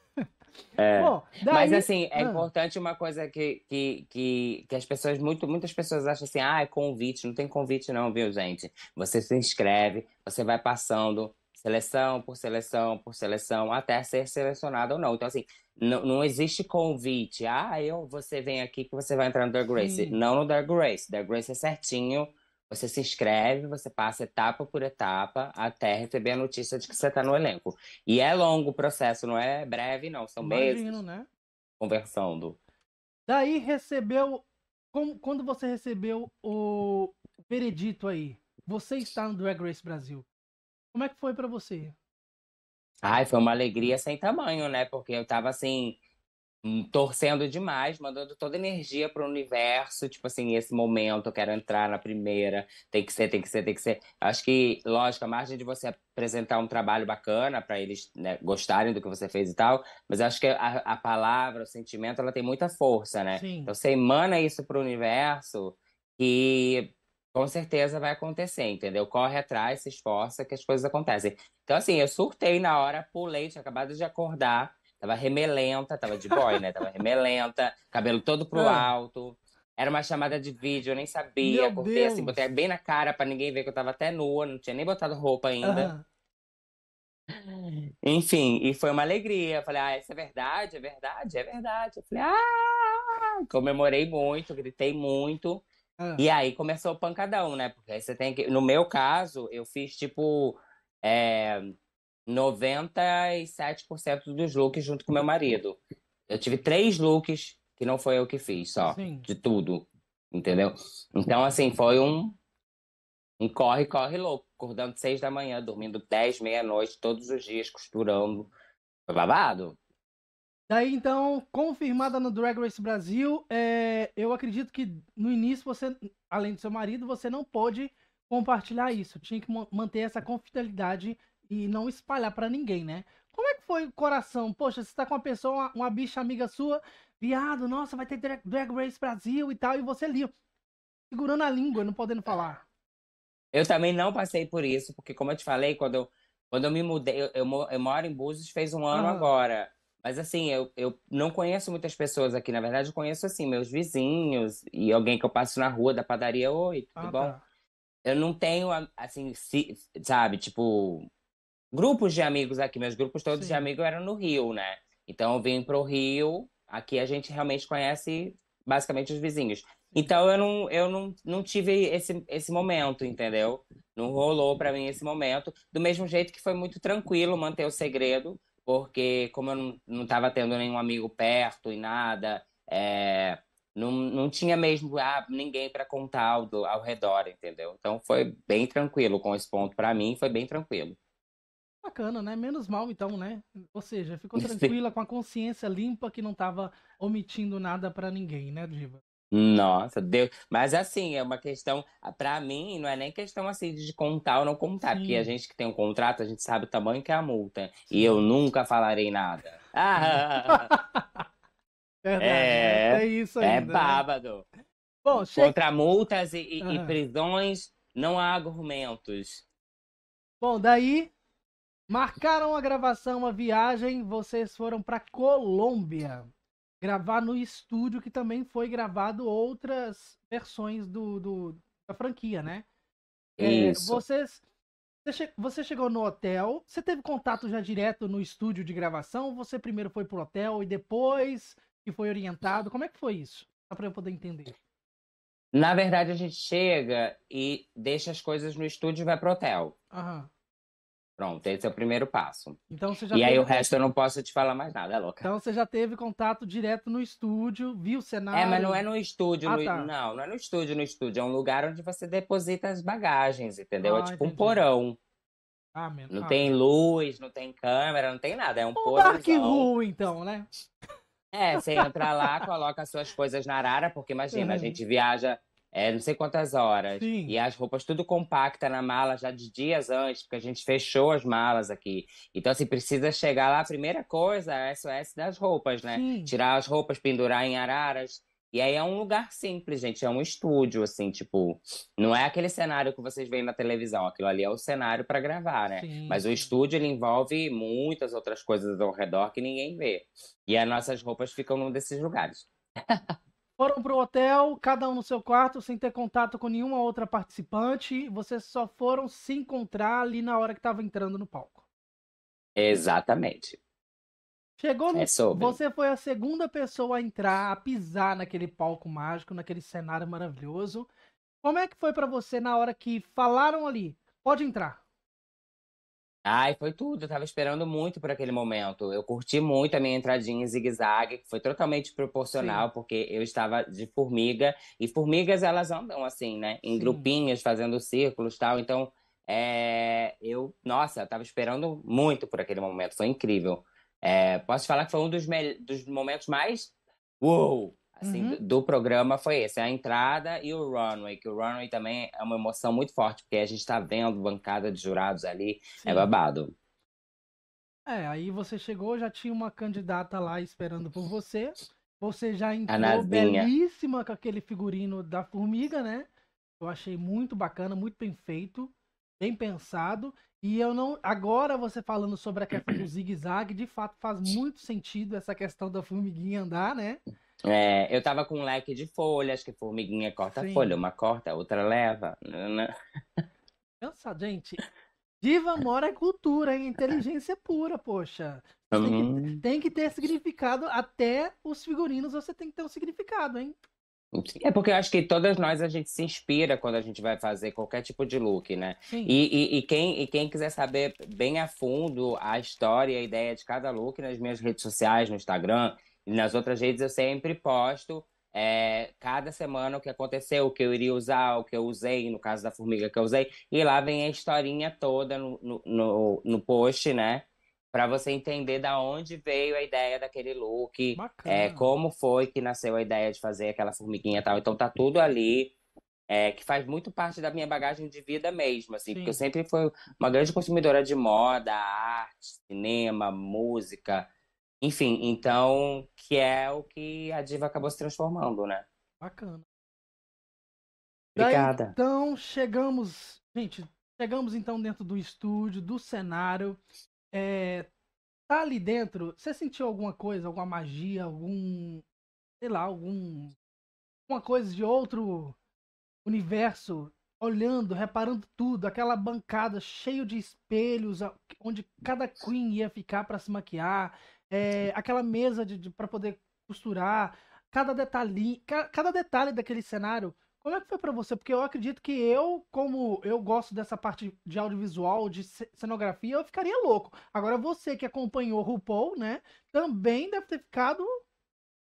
É. daí... Mas assim, é ah. importante uma coisa que, que, que, que, as pessoas, muito, muitas pessoas acham assim, ah, é convite, não tem convite não, viu, gente? Você se inscreve, você vai passando seleção por seleção por seleção até ser selecionado ou não. Então, assim, não, não existe convite, ah, eu, você vem aqui que você vai entrar no dark Race. Sim. Não no dark Race, dark Race é certinho, você se inscreve, você passa etapa por etapa até receber a notícia de que você está no elenco. E é longo o processo, não é breve, não. São Imagino, meses né? conversando. Daí recebeu. Quando você recebeu o veredito aí, você está no Drag Race Brasil. Como é que foi para você? Ai, foi uma alegria sem tamanho, né? Porque eu tava assim Hum, torcendo demais, mandando toda energia pro universo, tipo assim, esse momento, eu quero entrar na primeira, tem que ser, tem que ser, tem que ser. Acho que, lógico, a margem de você apresentar um trabalho bacana para eles né, gostarem do que você fez e tal, mas acho que a, a, palavra, o sentimento, ela tem muita força, né? Sim. Então você emana isso pro universo e com certeza vai acontecer, entendeu? Corre atrás, se esforça que as coisas acontecem. Então assim, eu surtei na hora, pulei, tinha acabado de acordar, Tava remelenta, tava de boy, né? Tava remelenta, cabelo todo pro ah. alto. Era uma chamada de vídeo, eu nem sabia. Meu Cortei Deus. assim, botei bem na cara pra ninguém ver que eu tava até nua, não tinha nem botado roupa ainda. Enfim, e foi uma alegria. Eu falei, ah, isso é verdade, é verdade, é verdade. Eu falei, ah! Comemorei muito, gritei muito. Ah. E aí começou o pancadão, né? Porque aí você tem que. No meu caso, eu fiz tipo. É 97% dos looks junto com meu marido. Eu tive três looks que não foi eu que fiz só, Sim. de tudo, entendeu? Então, assim, foi um um corre, corre louco, acordando seis da manhã, dormindo dez, meia-noite, todos os dias, costurando. Foi babado. Daí, então, confirmada no Drag Race Brasil, é... eu acredito que no início você, além do seu marido, você não pôde compartilhar isso. Tinha que manter essa confidelidade e não espalhar para ninguém, né? Como é que foi o coração? Poxa, você tá com uma pessoa, uma, uma bicha amiga sua, viado, nossa, vai ter drag, drag, Race Brasil e tal, e você ali, segurando a língua, não podendo falar. Eu também não passei por isso, porque como eu te falei, quando eu, quando eu me mudei, eu, eu, eu moro em Búzios fez um ano agora. Mas assim, eu, eu não conheço muitas pessoas aqui. Na verdade, eu conheço assim, meus vizinhos e alguém que eu passo na rua da padaria. Oi, tudo ah, bom? Tá. Eu não tenho, assim, se, sabe, tipo, grupos de amigos aqui. Meus grupos todos Sim. de amigos eram no Rio, né? Então eu vim pro Rio, aqui a gente realmente conhece basicamente os vizinhos. Então eu não, eu não, não tive esse, esse momento, entendeu? Não rolou para mim esse momento. Do mesmo jeito que foi muito tranquilo manter o segredo, porque como eu não estava tendo nenhum amigo perto e nada, é, não, não tinha mesmo ah, ninguém para contar ao, ao redor, entendeu? Então foi bem tranquilo com esse ponto para mim, foi bem tranquilo. Bacana, né? Menos mal então, né? Ou seja, ficou tranquila com a consciência limpa que não estava omitindo nada para ninguém, né, Diva? Nossa, Deus. Mas assim, é uma questão, para mim, não é nem questão assim de contar ou não contar, Sim. porque a gente que tem um contrato, a gente sabe o tamanho que é a multa. Sim. E eu nunca falarei nada. <laughs> <laughs> Verdade, é, é, é isso aí. É bábado. Né? Bom, Contra multas e, e, uhum. e prisões, não há argumentos. Bom, daí Marcaram a gravação, uma viagem, vocês foram para Colômbia gravar no estúdio que também foi gravado outras versões do, do da franquia, né? É, isso. vocês você chegou no hotel, você teve contato já direto no estúdio de gravação? Você primeiro foi pro hotel e depois que foi orientado? Como é que foi isso? Só para eu poder entender. Na verdade, a gente chega e deixa as coisas no estúdio e vai pro hotel. Aham. Pronto, esse é o primeiro passo. Então você já E teve... aí o resto eu não posso te falar mais nada, é louca. Então você já teve contato direto no estúdio, viu o cenário? É, mas não é no estúdio, ah, no... Tá. não, não é no estúdio, no estúdio, é um lugar onde você deposita as bagagens, entendeu? É ah, é tipo entendi. um porão. Ah, meu, não ah, tem luz, não tem câmera, não tem nada, é um, um porão. ruim então, né? É, você entra lá, coloca suas coisas na arara, porque imagina, uhum. a gente viaja é, não sei quantas horas. Sim. E as roupas tudo compacta na mala já de dias antes, porque a gente fechou as malas aqui. Então, assim, precisa chegar lá, a primeira coisa é SOS das roupas, né? Sim. Tirar as roupas, pendurar em araras. E aí é um lugar simples, gente, é um estúdio, assim, tipo, não é aquele cenário que vocês veem na televisão, aquilo ali é o cenário para gravar, né? Sim. Mas o estúdio ele envolve muitas outras coisas ao redor que ninguém vê. E as nossas roupas ficam num desses lugares. <laughs> foram pro hotel, cada um no seu quarto, sem ter contato com nenhuma outra participante. Vocês só foram se encontrar ali na hora que estava entrando no palco. Exatamente. Chegou é no... É Você foi a segunda pessoa a entrar, a pisar naquele palco mágico, naquele cenário maravilhoso. Como é que foi para você na hora que falaram ali? Pode entrar. Ai, foi tudo. Eu tava esperando muito por aquele momento. Eu curti muito a minha entradinha em zigue-zague, que foi totalmente proporcional, Sim. porque eu estava de formiga. E formigas, elas andam assim, né? Em Sim. grupinhas, fazendo círculos tal. Então, é... eu, nossa, eu tava esperando muito por aquele momento. Foi incrível. É... Posso falar que foi um dos, me... dos momentos mais. Uou! assim, uhum. do programa foi esse, a entrada e o runway, que o runway também é uma emoção muito forte, porque a gente está vendo bancada de jurados ali, é Sim. é babado. É, aí você chegou, já tinha uma candidata lá esperando por você, você já entrou belíssima com aquele figurino da formiga, né? Eu achei muito bacana, muito bem feito, bem pensado, e eu não. Agora você falando sobre a questão do <clears throat> zigue-zague, de fato faz muito sentido essa questão da formiguinha andar, né? É, eu tava com um leque de folhas, que formiguinha corta Sim. folha, uma corta, outra leva. Pensa, gente. Diva mora é cultura, hein? inteligência pura, poxa. Tem que, tem uhum. que, ter significado até os figurinos, você tem que ter um significado, hein? É porque eu acho que todas nós a gente se inspira quando a gente vai fazer qualquer tipo de look, né? E, e, e, quem, e quem quiser saber bem a fundo a história e a ideia de cada look nas minhas redes sociais, no Instagram, nas outras redes eu sempre posto é, cada semana o que aconteceu, o que eu iria usar, o que eu usei, no caso da formiga que eu usei. E lá vem a historinha toda no, no, no, no post, né? Para você entender da onde veio a ideia daquele look, é, como foi que nasceu a ideia de fazer aquela formiguinha e tal. Então tá tudo ali. É, que faz muito parte da minha bagagem de vida mesmo, assim, Sim. porque eu sempre fui uma grande consumidora de moda, arte, cinema, música, enfim, então, que é o que a diva acabou se transformando, né? Bacana. Obrigada. Daí, então, chegamos, gente, chegamos então dentro do estúdio, do cenário. É, tá ali dentro, você sentiu alguma coisa, alguma magia, algum, sei lá, algum alguma coisa de outro universo, olhando, reparando tudo, aquela bancada cheio de espelhos onde cada queen ia ficar para se maquiar, é, aquela mesa de, de para poder costurar, cada detalhe, cada detalhe daquele cenário. Como é que foi para você? Porque eu acredito que eu, como eu gosto dessa parte de audiovisual, de cenografia, eu ficaria louco. Agora você que acompanhou o RuPaul, né, também deve ter ficado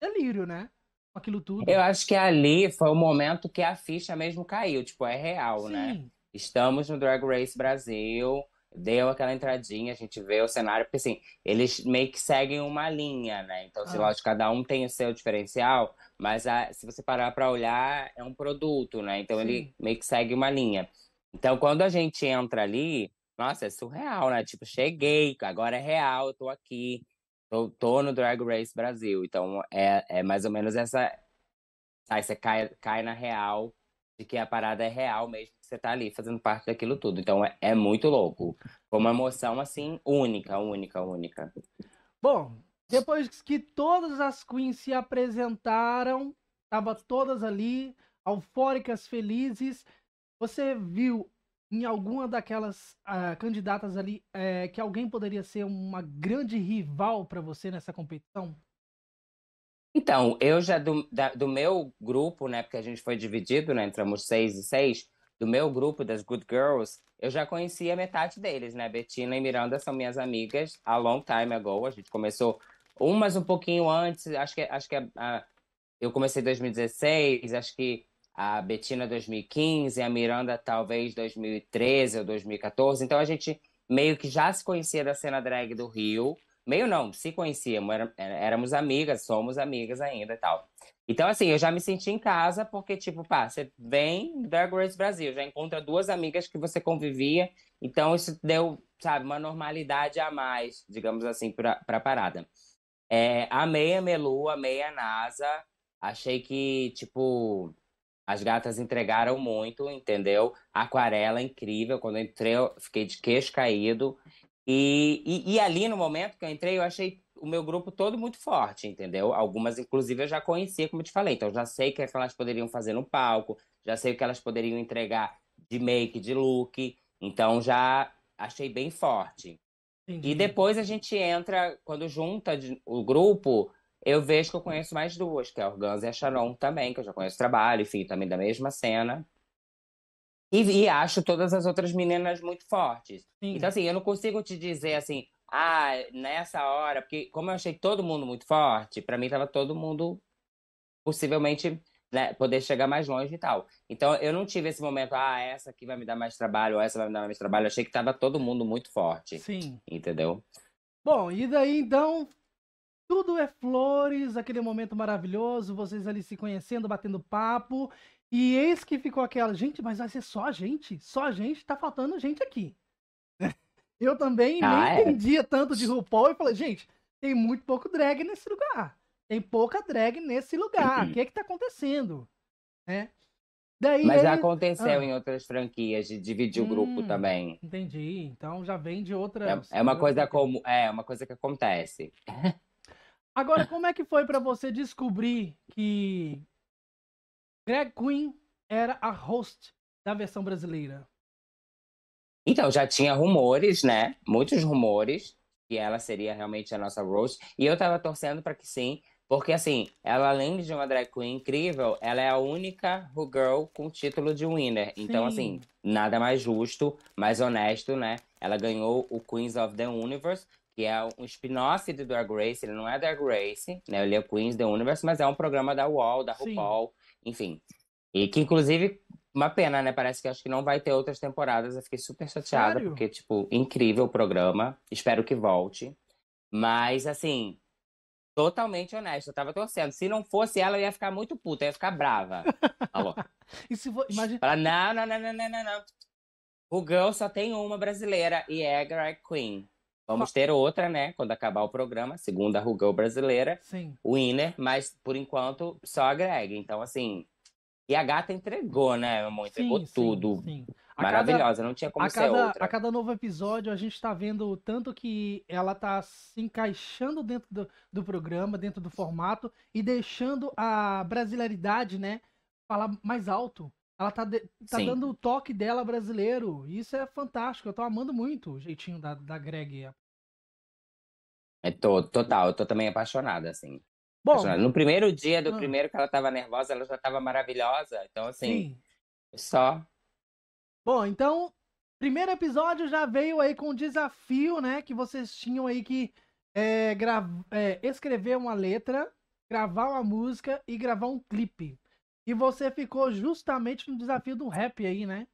delírio, né? Aquilo tudo. Eu acho que ali foi o momento que a ficha mesmo caiu, tipo, é real, né? Sim. né? Estamos no Drag Race Brasil, deu aquela entradinha, a gente vê o cenário, porque assim, eles meio que seguem uma linha, né? Então, se ah. lógico, cada um tem o seu diferencial, mas a, se você parar para olhar, é um produto, né? Então, Sim. ele meio que segue uma linha. Então, quando a gente entra ali, nossa, é surreal, né? Tipo, cheguei, agora é real, eu tô aqui, tô, tô no Drag Race Brasil. Então, é, é mais ou menos essa. Aí ah, você cai, cai na real de que a parada é real mesmo, você tá ali fazendo parte daquilo tudo. Então é, é muito louco. Foi uma emoção assim única, única, única. Bom, depois que todas as queens se apresentaram, tava todas ali, eufóricas, felizes. Você viu em alguma daquelas uh, candidatas ali uh, que alguém poderia ser uma grande rival para você nessa competição? Então, eu já do, da, do meu grupo, né, porque a gente foi dividido, né, entramos seis e seis, do meu grupo, das Good Girls, eu já conhecia metade deles, né? Betina e Miranda são minhas amigas a long time ago. A gente começou umas um pouquinho antes, acho que, acho que a, a, eu comecei em 2016, acho que a Betina 2015, a Miranda talvez 2013 ou 2014. Então a gente meio que já se conhecia da cena drag do Rio. Meio não, se conhecíamos, éramos amigas, somos amigas ainda e tal. Então, assim, eu já me senti em casa, porque, tipo, pá, você vem da Grace Brasil, já encontra duas amigas que você convivia, então isso deu, sabe, uma normalidade a mais, digamos assim, pra, pra parada. É, amei a Melu, amei a NASA, achei que, tipo, as gatas entregaram muito, entendeu? Aquarela, incrível, quando eu entrei eu fiquei de queixo caído, e, e, e ali no momento que eu entrei, eu achei o meu grupo todo muito forte, entendeu? Algumas, inclusive, eu já conhecia, como eu te falei. Então, já sei o que, é que elas poderiam fazer no palco, já sei o que elas poderiam entregar de make, de look. Então, já achei bem forte. Entendi. E depois a gente entra, quando junta o grupo, eu vejo que eu conheço mais duas, que é a Organza e a Sharon também, que eu já conheço trabalho, enfim, também da mesma cena. E, e acho todas as outras meninas muito fortes. Sim. Então, assim, eu não consigo te dizer assim, ah, nessa hora, porque como eu achei todo mundo muito forte, para mim tava todo mundo possivelmente né, poder chegar mais longe e tal. Então eu não tive esse momento, ah, essa aqui vai me dar mais trabalho, ou essa vai me dar mais trabalho. Eu achei que tava todo mundo muito forte. Sim. Entendeu? Bom, e daí então, tudo é flores, aquele momento maravilhoso, vocês ali se conhecendo, batendo papo. E eis que ficou aquela, gente, mas vai ser só a gente? Só a gente? Tá faltando gente aqui. Eu também ah, nem é? entendia tanto de RuPaul e falei, gente, tem muito pouco drag nesse lugar. Tem pouca drag nesse lugar. O uhum. que é que tá acontecendo? Né? Daí Mas ele... aconteceu ah. em outras franquias de dividir hum, o grupo hum, também. Entendi. Então já vem de outra. É, é uma coisa como é uma coisa que acontece. <laughs> Agora, como é que foi para você descobrir que Greg Queen era a host da versão brasileira? Então, já tinha rumores, né? Muitos rumores que ela seria realmente a nossa Rose. E eu tava torcendo para que sim, porque assim, ela além de uma drag queen incrível, ela é a única Who Girl com título de winner. Então, sim. assim, nada mais justo, mais honesto, né? Ela ganhou o Queens of the Universe, que é um spin-off do Drag Race. Ele não é Drag Race, né? Ele é Queens of the Universe, mas é um programa da Wall, da RuPaul, sim. enfim. E que, inclusive, uma pena, né? Parece que acho que não vai ter outras temporadas. Eu fiquei super chateada, Sério? porque, tipo, incrível o programa. Espero que volte. Mas, assim, totalmente honesta. Eu tava torcendo. Se não fosse ela, eu ia ficar muito puta, eu ia ficar brava. <laughs> e se for, imagina... Fala, não, não, não, não, não, não, não. O Girl só tem uma brasileira e é Greg Queen. Vamos ter outra, né? Quando acabar o programa, segunda Rugão brasileira, Sim. winner, mas por enquanto só a Greg. Então, assim, e a gata entregou, né, meu amor? Entregou sim, tudo. Sim, sim. Maravilhosa, cada, não tinha como a ser cada, outra. A cada novo episódio, a gente tá vendo tanto que ela tá se encaixando dentro do, do programa, dentro do formato, e deixando a brasileiridade, né, falar mais alto. Ela tá, de, tá dando o toque dela brasileiro. Isso é fantástico. Eu tô amando muito o jeitinho da, da Greg. É to, total, eu tô também apaixonada, assim. Bom, no primeiro dia do ah. primeiro que ela estava nervosa, ela já estava maravilhosa. Então, assim, sim. só. Bom, então, primeiro episódio já veio aí com um desafio, né? Que vocês tinham aí que é, é, escrever uma letra, gravar uma música e gravar um clipe. E você ficou justamente no desafio do rap aí, né?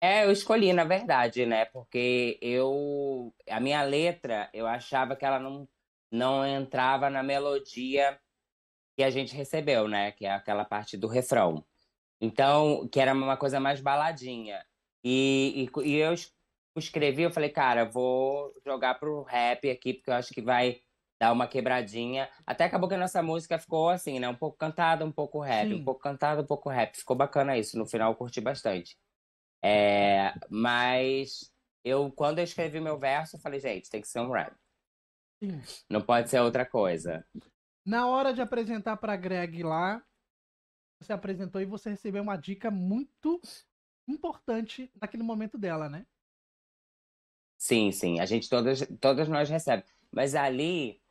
É, eu escolhi, na verdade, né? Porque eu. A minha letra, eu achava que ela não não entrava na melodia que a gente recebeu, né? Que é aquela parte do refrão. Então, que era uma coisa mais baladinha. E, e, e eu escrevi, eu falei, cara, vou jogar pro rap aqui, porque eu acho que vai dar uma quebradinha. Até acabou que a nossa música ficou assim, né? Um pouco cantada, um pouco rap, Sim. um pouco cantada, um pouco rap. Ficou bacana isso. No final eu curti bastante. É, mas eu, quando eu escrevi meu verso, eu falei, gente, tem que ser um rap. Não pode ser outra coisa. Na hora de apresentar para Greg lá, você apresentou e você recebeu uma dica muito importante naquele momento dela, né? Sim, sim. A gente todas, todas nós recebe. Mas ali,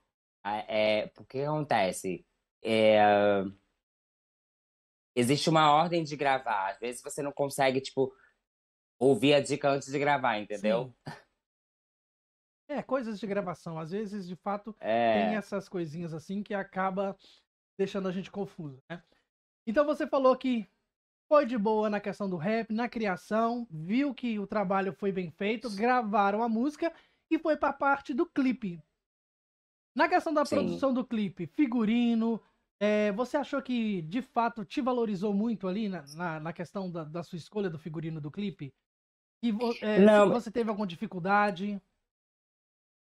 é, o que acontece? É, existe uma ordem de gravar. Às vezes você não consegue, tipo, ouvir a dica antes de gravar, entendeu? Sim. É, coisas de gravação. Às vezes, de fato, é... tem essas coisinhas assim que acaba deixando a gente confuso, né? Então você falou que foi de boa na questão do rap, na criação, viu que o trabalho foi bem feito, gravaram a música e foi para a parte do clipe. Na questão da Sim. produção do clipe, figurino, é, você achou que de fato te valorizou muito ali na, na, na questão da, da, sua escolha do figurino do clipe? E vo, é, Não. você teve alguma dificuldade?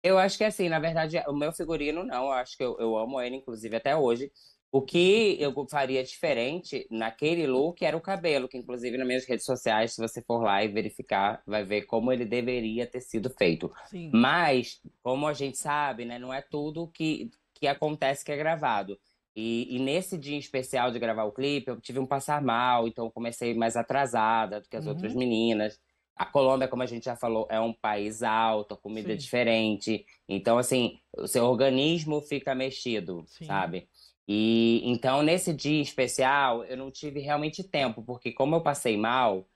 Eu acho que assim, na verdade, o meu figurino não, eu acho que eu, eu amo ele, inclusive, até hoje. O que eu faria diferente naquele look era o cabelo, que inclusive nas minhas redes sociais, se você for lá e verificar, vai ver como ele deveria ter sido feito. Sim. Mas, como a gente sabe, né, não é tudo que, que acontece que é gravado. E, e, nesse dia especial de gravar o clipe, eu tive um passar mal, então comecei mais atrasada do que as uhum. outras meninas. A Colômbia, como a gente já falou, é um país alto, a comida é diferente. Então, assim, o seu organismo fica mexido, Sim. sabe? E então, nesse dia especial, eu não tive realmente tempo, porque como eu passei mal,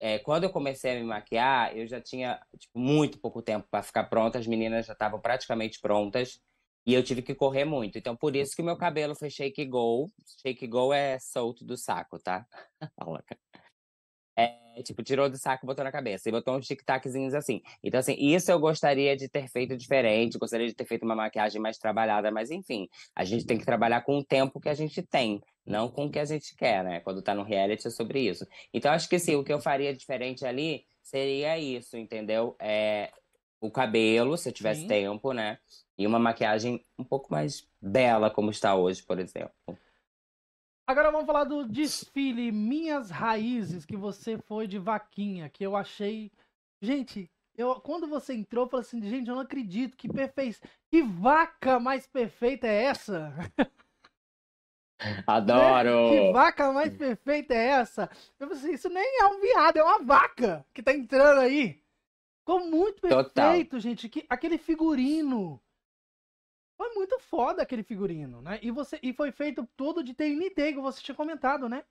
é, quando eu comecei a me maquiar, eu já tinha tipo, muito pouco tempo para ficar pronta, as meninas já estavam praticamente prontas. E eu tive que correr muito. Então, por isso que meu cabelo foi shake go. Shake go é solto do saco, tá? <laughs> É, tipo, tirou do saco, botou na cabeça. E botou uns tic-taczinhos assim. Então, assim, isso eu gostaria de ter feito diferente. Gostaria de ter feito uma maquiagem mais trabalhada. Mas, enfim, a gente tem que trabalhar com o tempo que a gente tem. Não com o que a gente quer, né? Quando tá no reality é sobre isso. Então, acho que, sim, o que eu faria diferente ali seria isso, entendeu? É, o cabelo, se eu tivesse sim. tempo, né? E uma maquiagem um pouco mais bela, como está hoje, por exemplo. Agora vamos falar do desfile Minhas Raízes, que você foi de vaquinha, que eu achei. Gente, eu, quando você entrou, eu falei assim, gente, eu não acredito, que perfeito. Que vaca mais perfeita é essa? <laughs> Né? Adoro! Que vaca mais perfeita é essa? Eu falei assim, isso nem é um viado, é uma vaca que tá entrando aí. Ficou muito perfeito, Total. gente. Que, aquele figurino. Foi muito foda aquele figurino, né? E, você, e foi feito todo de TNT, que você tinha comentado, né?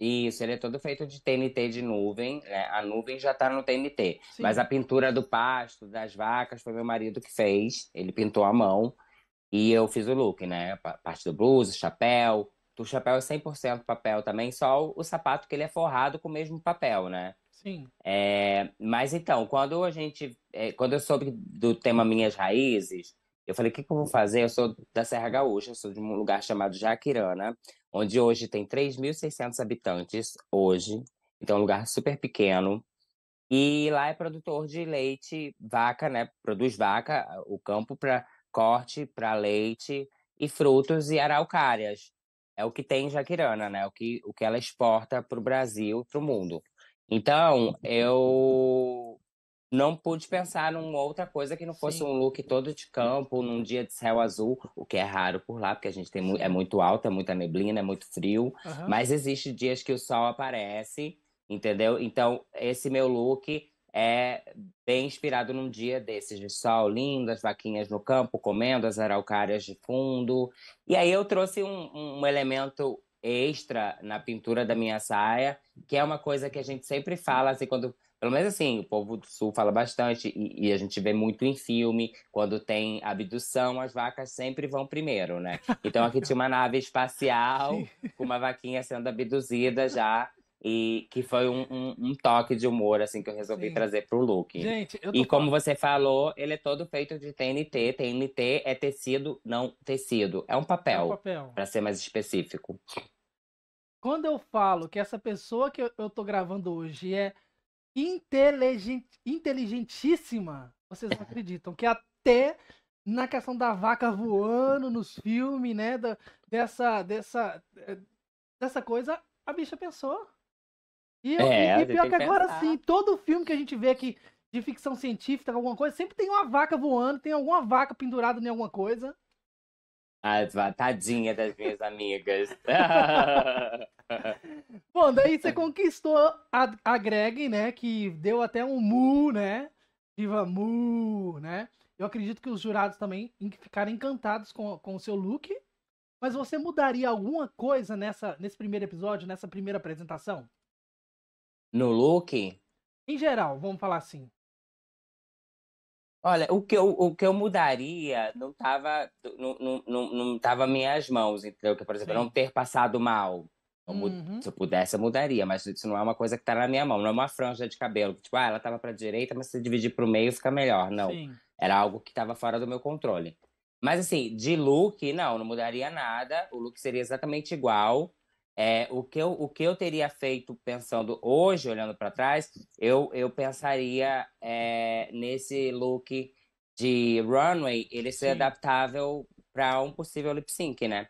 Isso, ele é todo feito de TNT de nuvem, né? A nuvem já tá no TNT. Sim. Mas a pintura do pasto, das vacas, foi meu marido que fez. Ele pintou à mão e eu fiz o look, né? A parte do blusa, chapéu. O chapéu é 100% papel também, só o sapato que ele é forrado com o mesmo papel, né? Sim. É, mas então, quando a gente. É, quando eu soube do tema Minhas Raízes, eu falei, o que, que eu vou fazer? Eu sou da Serra Gaúcha, sou de um lugar chamado Jaquirana, onde hoje tem 3.600 habitantes, hoje. Então, é um lugar super pequeno. E lá é produtor de leite, vaca, né? Produz vaca, o campo para corte, para leite e frutos e araucárias. É o que tem em Jaquirana, né? O que, o que ela exporta para o Brasil, para o mundo. Então, eu não pude pensar em outra coisa que não fosse Sim. um look todo de campo, num dia de céu azul, o que é raro por lá, porque a gente tem, é muito alta, é muita neblina, é muito frio. Uhum. Mas existe dias que o sol aparece, entendeu? Então, esse meu look é bem inspirado num dia desses de sol lindo, as vaquinhas no campo comendo, as araucárias de fundo. E aí eu trouxe um, um elemento extra na pintura da minha saia, que é uma coisa que a gente sempre fala, assim, quando pelo menos assim, o povo do sul fala bastante e, e a gente vê muito em filme, quando tem abdução, as vacas sempre vão primeiro, né? Então aqui tinha uma nave espacial <laughs> com uma vaquinha sendo abduzida já e que foi um, um, um, toque de humor assim que eu resolvi Sim. trazer pro look. Gente, eu tô e como você falou, ele é todo feito de TNT. TNT é tecido, não tecido, é um papel. É um papel. Para ser mais específico. Quando eu falo que essa pessoa que eu, eu tô gravando hoje é inteligent, inteligentíssima, vocês não acreditam, que até na questão da vaca voando nos filmes, né, da, dessa, dessa, eh, dessa coisa, a bicha pensou. E, é, e, e pior que, agora sim, todo filme que a gente vê que de ficção científica, alguma coisa, sempre tem uma vaca voando, tem alguma vaca pendurada em alguma coisa. Ai, tadinha das minhas amigas. <laughs> Bom, daí você conquistou a, a Greg, né? Que deu até um mu, né? Viva mu, né? Eu acredito que os jurados também ficaram encantados com, com o seu look. Mas você mudaria alguma coisa nessa, nesse primeiro episódio, nessa primeira apresentação? No look? Em geral, vamos falar assim. Olha, o que eu, o que eu mudaria não estava não, não, não, não tava minhas mãos, entendeu? Que, por exemplo, Sim. não ter passado mal. Eu, uhum. Se eu pudesse, eu mudaria, mas isso não é uma coisa que está na minha mão, não é uma franja de cabelo. Tipo, ah, ela estava para a direita, mas se dividir para o meio fica melhor. Não. Sim. Era algo que estava fora do meu controle. Mas assim, de look, não, não mudaria nada. O look seria exatamente igual. É, o, que eu, o que eu teria feito pensando hoje, olhando para trás, eu, eu pensaria é, nesse look de runway, ele ser Sim. adaptável para um possível lip sync, né?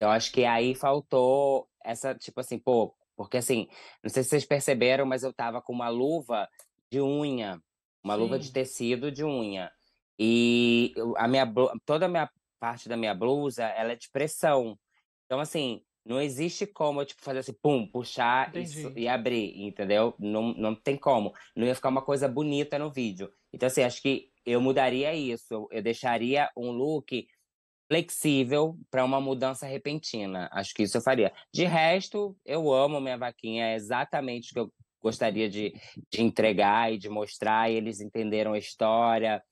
eu acho que aí faltou essa, tipo assim, pô, porque assim, não sei se vocês perceberam, mas eu tava com uma luva de unha, uma Sim. luva de tecido de unha. E a minha toda a minha parte da minha blusa, ela é de pressão. Então assim, não existe como, tipo, fazer assim, pum, puxar e, e, abrir, entendeu? Não, não tem como. Não ia ficar uma coisa bonita no vídeo. Então, assim, acho que eu mudaria isso. Eu, eu deixaria um look flexível para uma mudança repentina. Acho que isso eu faria. De resto, eu amo minha vaquinha, é exatamente o que eu gostaria de, de entregar e de mostrar. E eles entenderam a história.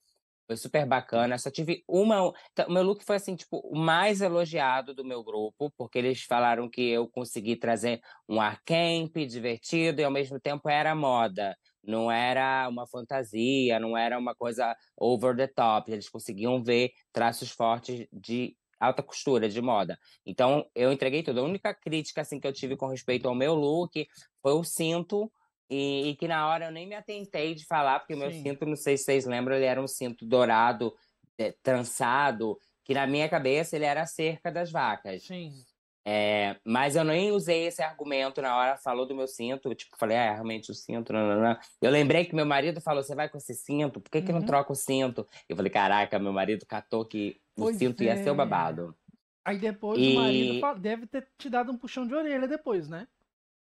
Foi super bacana. Só tive uma. O meu look foi assim, tipo, o mais elogiado do meu grupo, porque eles falaram que eu consegui trazer um ar camp, divertido, e ao mesmo tempo era moda. Não era uma fantasia, não era uma coisa over the top. Eles conseguiam ver traços fortes de alta costura, de moda. Então, eu entreguei tudo. A única crítica assim que eu tive com respeito ao meu look foi o cinto, e, e, que na hora eu nem me atentei de falar, porque o meu cinto, não sei se vocês lembram, ele era um cinto dourado, é, trançado, que na minha cabeça ele era a cerca das vacas. Sim. É, mas eu nem usei esse argumento na hora, falou do meu cinto, tipo, falei, ah, é realmente o cinto, não, não, não. Eu lembrei que meu marido falou, você vai com esse cinto? Por que, que uhum. não troca o cinto? Eu falei, caraca, meu marido catou que pois o cinto é. ia ser o é. babado. Aí depois e... o marido deve ter te dado um puxão de orelha depois, né?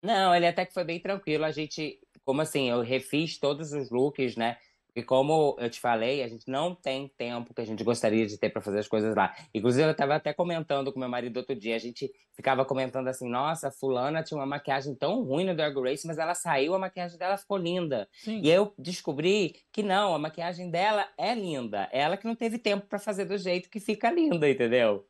Não, ele até que foi bem tranquilo. A gente, como assim, eu refiz todos os looks, né? E como eu te falei, a gente não tem tempo que a gente gostaria de ter para fazer as coisas lá. Inclusive, eu estava até comentando com meu marido outro dia, a gente ficava comentando assim: nossa, fulana tinha uma maquiagem tão ruim no Drag Race, mas ela saiu, a maquiagem dela ficou linda. Sim. E eu descobri que não, a maquiagem dela é linda. Ela que não teve tempo para fazer do jeito que fica linda, entendeu?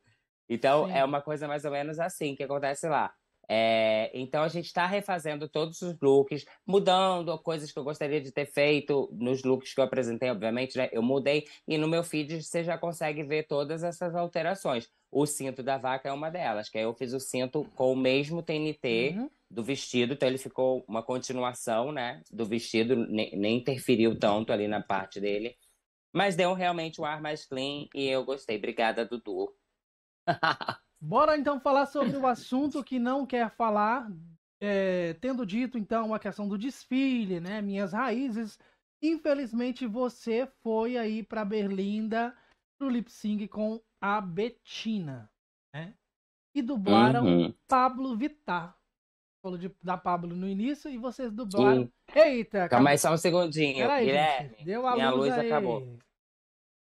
Então, Sim. é uma coisa mais ou menos assim que acontece lá. É, então a gente está refazendo todos os looks, mudando coisas que eu gostaria de ter feito nos looks que eu apresentei, obviamente, né? Eu mudei e no meu feed você já consegue ver todas essas alterações. O cinto da vaca é uma delas, que aí eu fiz o cinto com o mesmo TNT uhum. do vestido, então ele ficou uma continuação, né, do vestido, nem, nem interferiu tanto ali na parte dele. Mas deu realmente um ar mais clean e eu gostei. Obrigada, Dudu. <laughs> Bora então falar sobre o assunto que não quer falar, é, tendo dito então a questão do desfile, né? Minhas raízes. Infelizmente você foi aí para Berlinda pro lip sync com a Betina, né? E dublaram uhum. Pablo Vittar. Falou de, da Pablo no início e vocês dublaram. Sim. Eita! Calma aí só um segundinho, Peraí, Guilherme. Gente, deu a minha luz, luz acabou.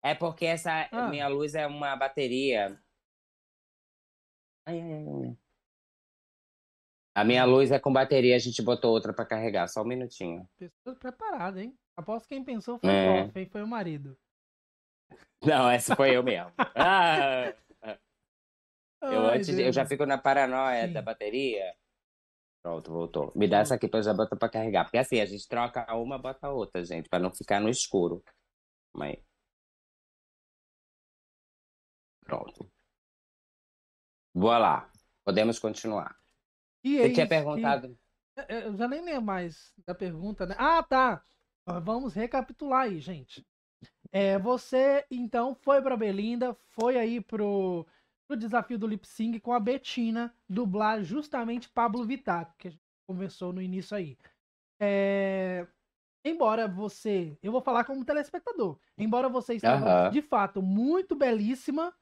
É porque essa ah. minha luz é uma bateria Ai, ai, ai. A minha luz é com bateria, a gente botou outra para carregar, só um minutinho. Pessoa preparada, hein? Aposto quem pensou foi, é. o, foi, o marido. Não, essa foi eu mesmo. <laughs> Ah, ah, eu, Ai, antes, eu já fico na paranoia Sim. da bateria. Pronto, voltou. Me dá essa aqui pra eu já botar pra carregar. Porque assim, a gente troca uma, bota outra, gente, pra não ficar no escuro. Mas... Pronto. Boa lá. Podemos continuar. E Você é tinha perguntado. Eu já nem lembro mais da pergunta, né? Ah, tá. Vamos recapitular aí, gente. É, você, então, foi pra Belinda, foi aí pro, pro desafio do lip sync com a Betina dublar justamente Pablo Vittar, que a gente conversou no início aí. É... Embora você, eu vou falar como telespectador, embora você esteja de fato muito belíssima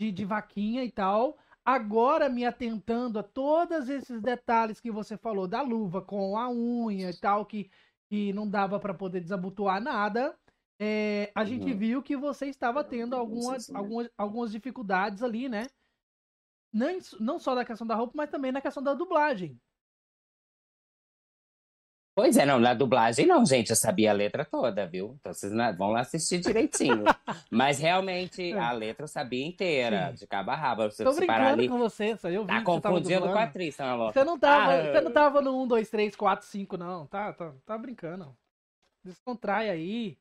de, de vaquinha e tal, agora me atentando a todos esses detalhes que você falou da luva com a unha e tal, que, que não dava para poder desabotoar nada, é, a gente uhum. viu que você estava tendo algumas, algumas, algumas dificuldades ali, né? Não, não só na questão da roupa, mas também na questão da dublagem. Pois é, não, na dublagem não, gente, eu sabia a letra toda, viu? Então vocês vão lá assistir direitinho. <laughs> Mas realmente, é. a letra eu sabia inteira, de cabo a rabo. Tô brincando ali. com você, só eu vi Tá confundindo com a atriz, tá, Você não tava, ah, você não tava no 1, 2, 3, 4, 5, não. Tá, tá, tá brincando. Descontrai aí.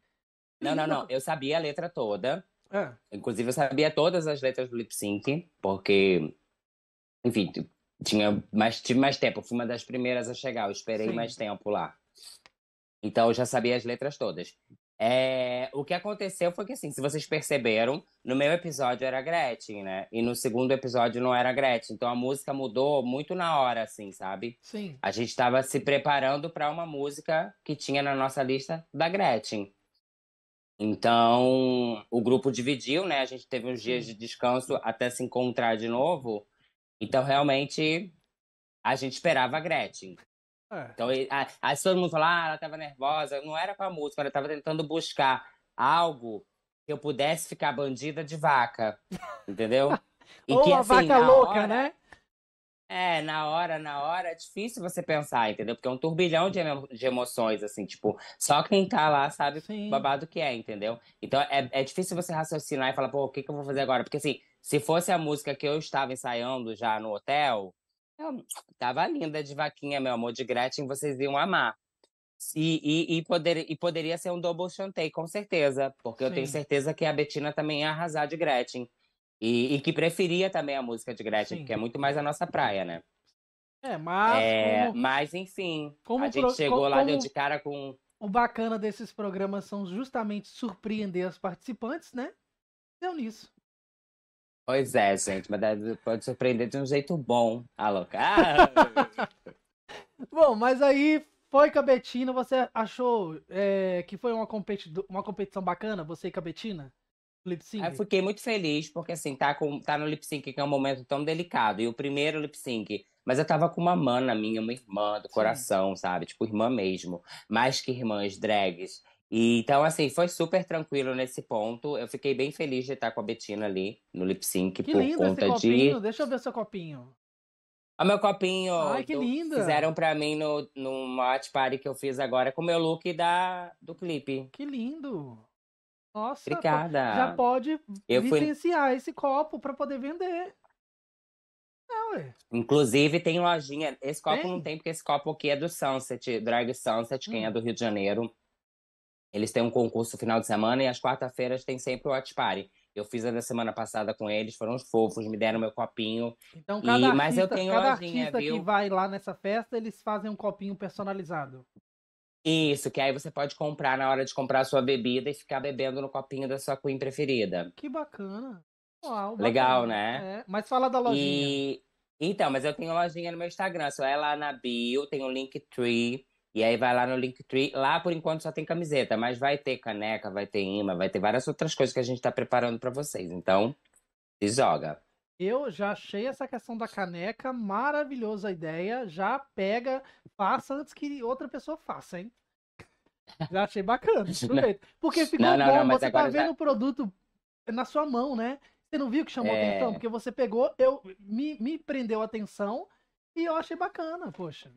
Não, não, não, <laughs> eu sabia a letra toda. É. Inclusive, eu sabia todas as letras do lip sync, porque, enfim, tinha mais, tive mais tempo, fui uma das primeiras a chegar, eu esperei Sim. mais tempo lá. Então eu já sabia as letras todas. É, o que aconteceu foi que, assim, se vocês perceberam, no meu episódio era Gretchen, né? E no segundo episódio não era Gretchen. Então a música mudou muito na hora, assim, sabe? Sim. A gente estava se preparando para uma música que tinha na nossa lista da Gretchen. Então o grupo dividiu, né? A gente teve uns dias de descanso até se encontrar de novo. Então, realmente, a gente esperava a Gretchen. É. Então, aí todo mundo fala, ah, ela tava nervosa. Não era com a música, ela tava tentando buscar algo que eu pudesse ficar bandida de vaca. <laughs> Entendeu? E Ou que, a assim, vaca louca, hora... né? É, na hora, na hora, é difícil você pensar, entendeu? Porque é um turbilhão de, emo de emoções, assim, tipo, só quem tá lá sabe Sim. babado que é, entendeu? Então é, é difícil você raciocinar e falar, pô, o que, que eu vou fazer agora? Porque assim, se fosse a música que eu estava ensaiando já no hotel, eu tava linda de vaquinha, meu amor, de Gretchen, vocês iam amar. E, e, e, poder, e poderia ser um double chantei, com certeza, porque Sim. eu tenho certeza que a Betina também ia arrasar de Gretchen. E, e que preferia também a música de Gretchen, Sim. porque é muito mais a nossa praia, né? É, mas. É, como... Mas, enfim, como a gente pro... chegou como... lá, deu de cara com. O bacana desses programas são justamente surpreender os participantes, né? Deu nisso. Pois é, gente, mas pode surpreender de um jeito bom. Alô, <laughs> cara! bom, mas aí foi com a Betina, você achou é, que foi uma, competi uma competição bacana, você e com a Betina? Lip -sync? Eu ah, fiquei muito feliz, porque assim, tá, com, tá no lip sync, que é um momento tão delicado, e o primeiro lip sync. Mas eu tava com uma mana minha, uma irmã do coração, Sim. sabe? Tipo, irmã mesmo. Mais que irmãs drags e, então, assim, foi super tranquilo nesse ponto. Eu fiquei bem feliz de estar com a Betina ali no lip sync que por lindo conta esse copinho. de. Deixa eu ver seu copinho. O ah, meu copinho. Ai, que do... lindo! Fizeram pra mim no, numa hot party que eu fiz agora com o meu look da, do clipe. Que lindo! Nossa, tá, Obrigada. já pode eu licenciar fui... esse copo para poder vender. Não, ah, Inclusive, tem lojinha. Esse copo tem? não tem, porque esse copo aqui é do Sunset, Drag Sunset, hum. quem é hum. do Rio de Janeiro. Eles têm um concurso final de semana e às quarta-feiras tem sempre o Watch Party. Eu fiz a da semana passada com eles, foram os fofos, me deram meu copinho. Então, cada e... artista, Mas eu tenho cada lojinha, artista viu? que vai lá nessa festa, eles fazem um copinho personalizado. Isso, que aí você pode comprar na hora de comprar a sua bebida e ficar bebendo no copinho da sua queen preferida. Que bacana. Uau, bacana. Legal, né? É. Mas fala da lojinha. E... Então, mas eu tenho lojinha no meu Instagram, só é lá na bio, tem o Linktree. E aí vai lá no Linktree. Lá, por enquanto, só tem camiseta, mas vai ter caneca, vai ter imã, vai ter várias outras coisas que a gente está preparando para vocês. Então, se joga. Eu já achei essa questão da caneca maravilhosa a ideia. Já pega, faça antes que outra pessoa faça, hein? <laughs> Já achei bacana. Aproveita. Porque ficou não, não, bom, não, você tá, tá vendo já... o produto na sua mão, né? Você não viu que chamou é... atenção? Porque você pegou, eu me, me prendeu a atenção e eu achei bacana, poxa.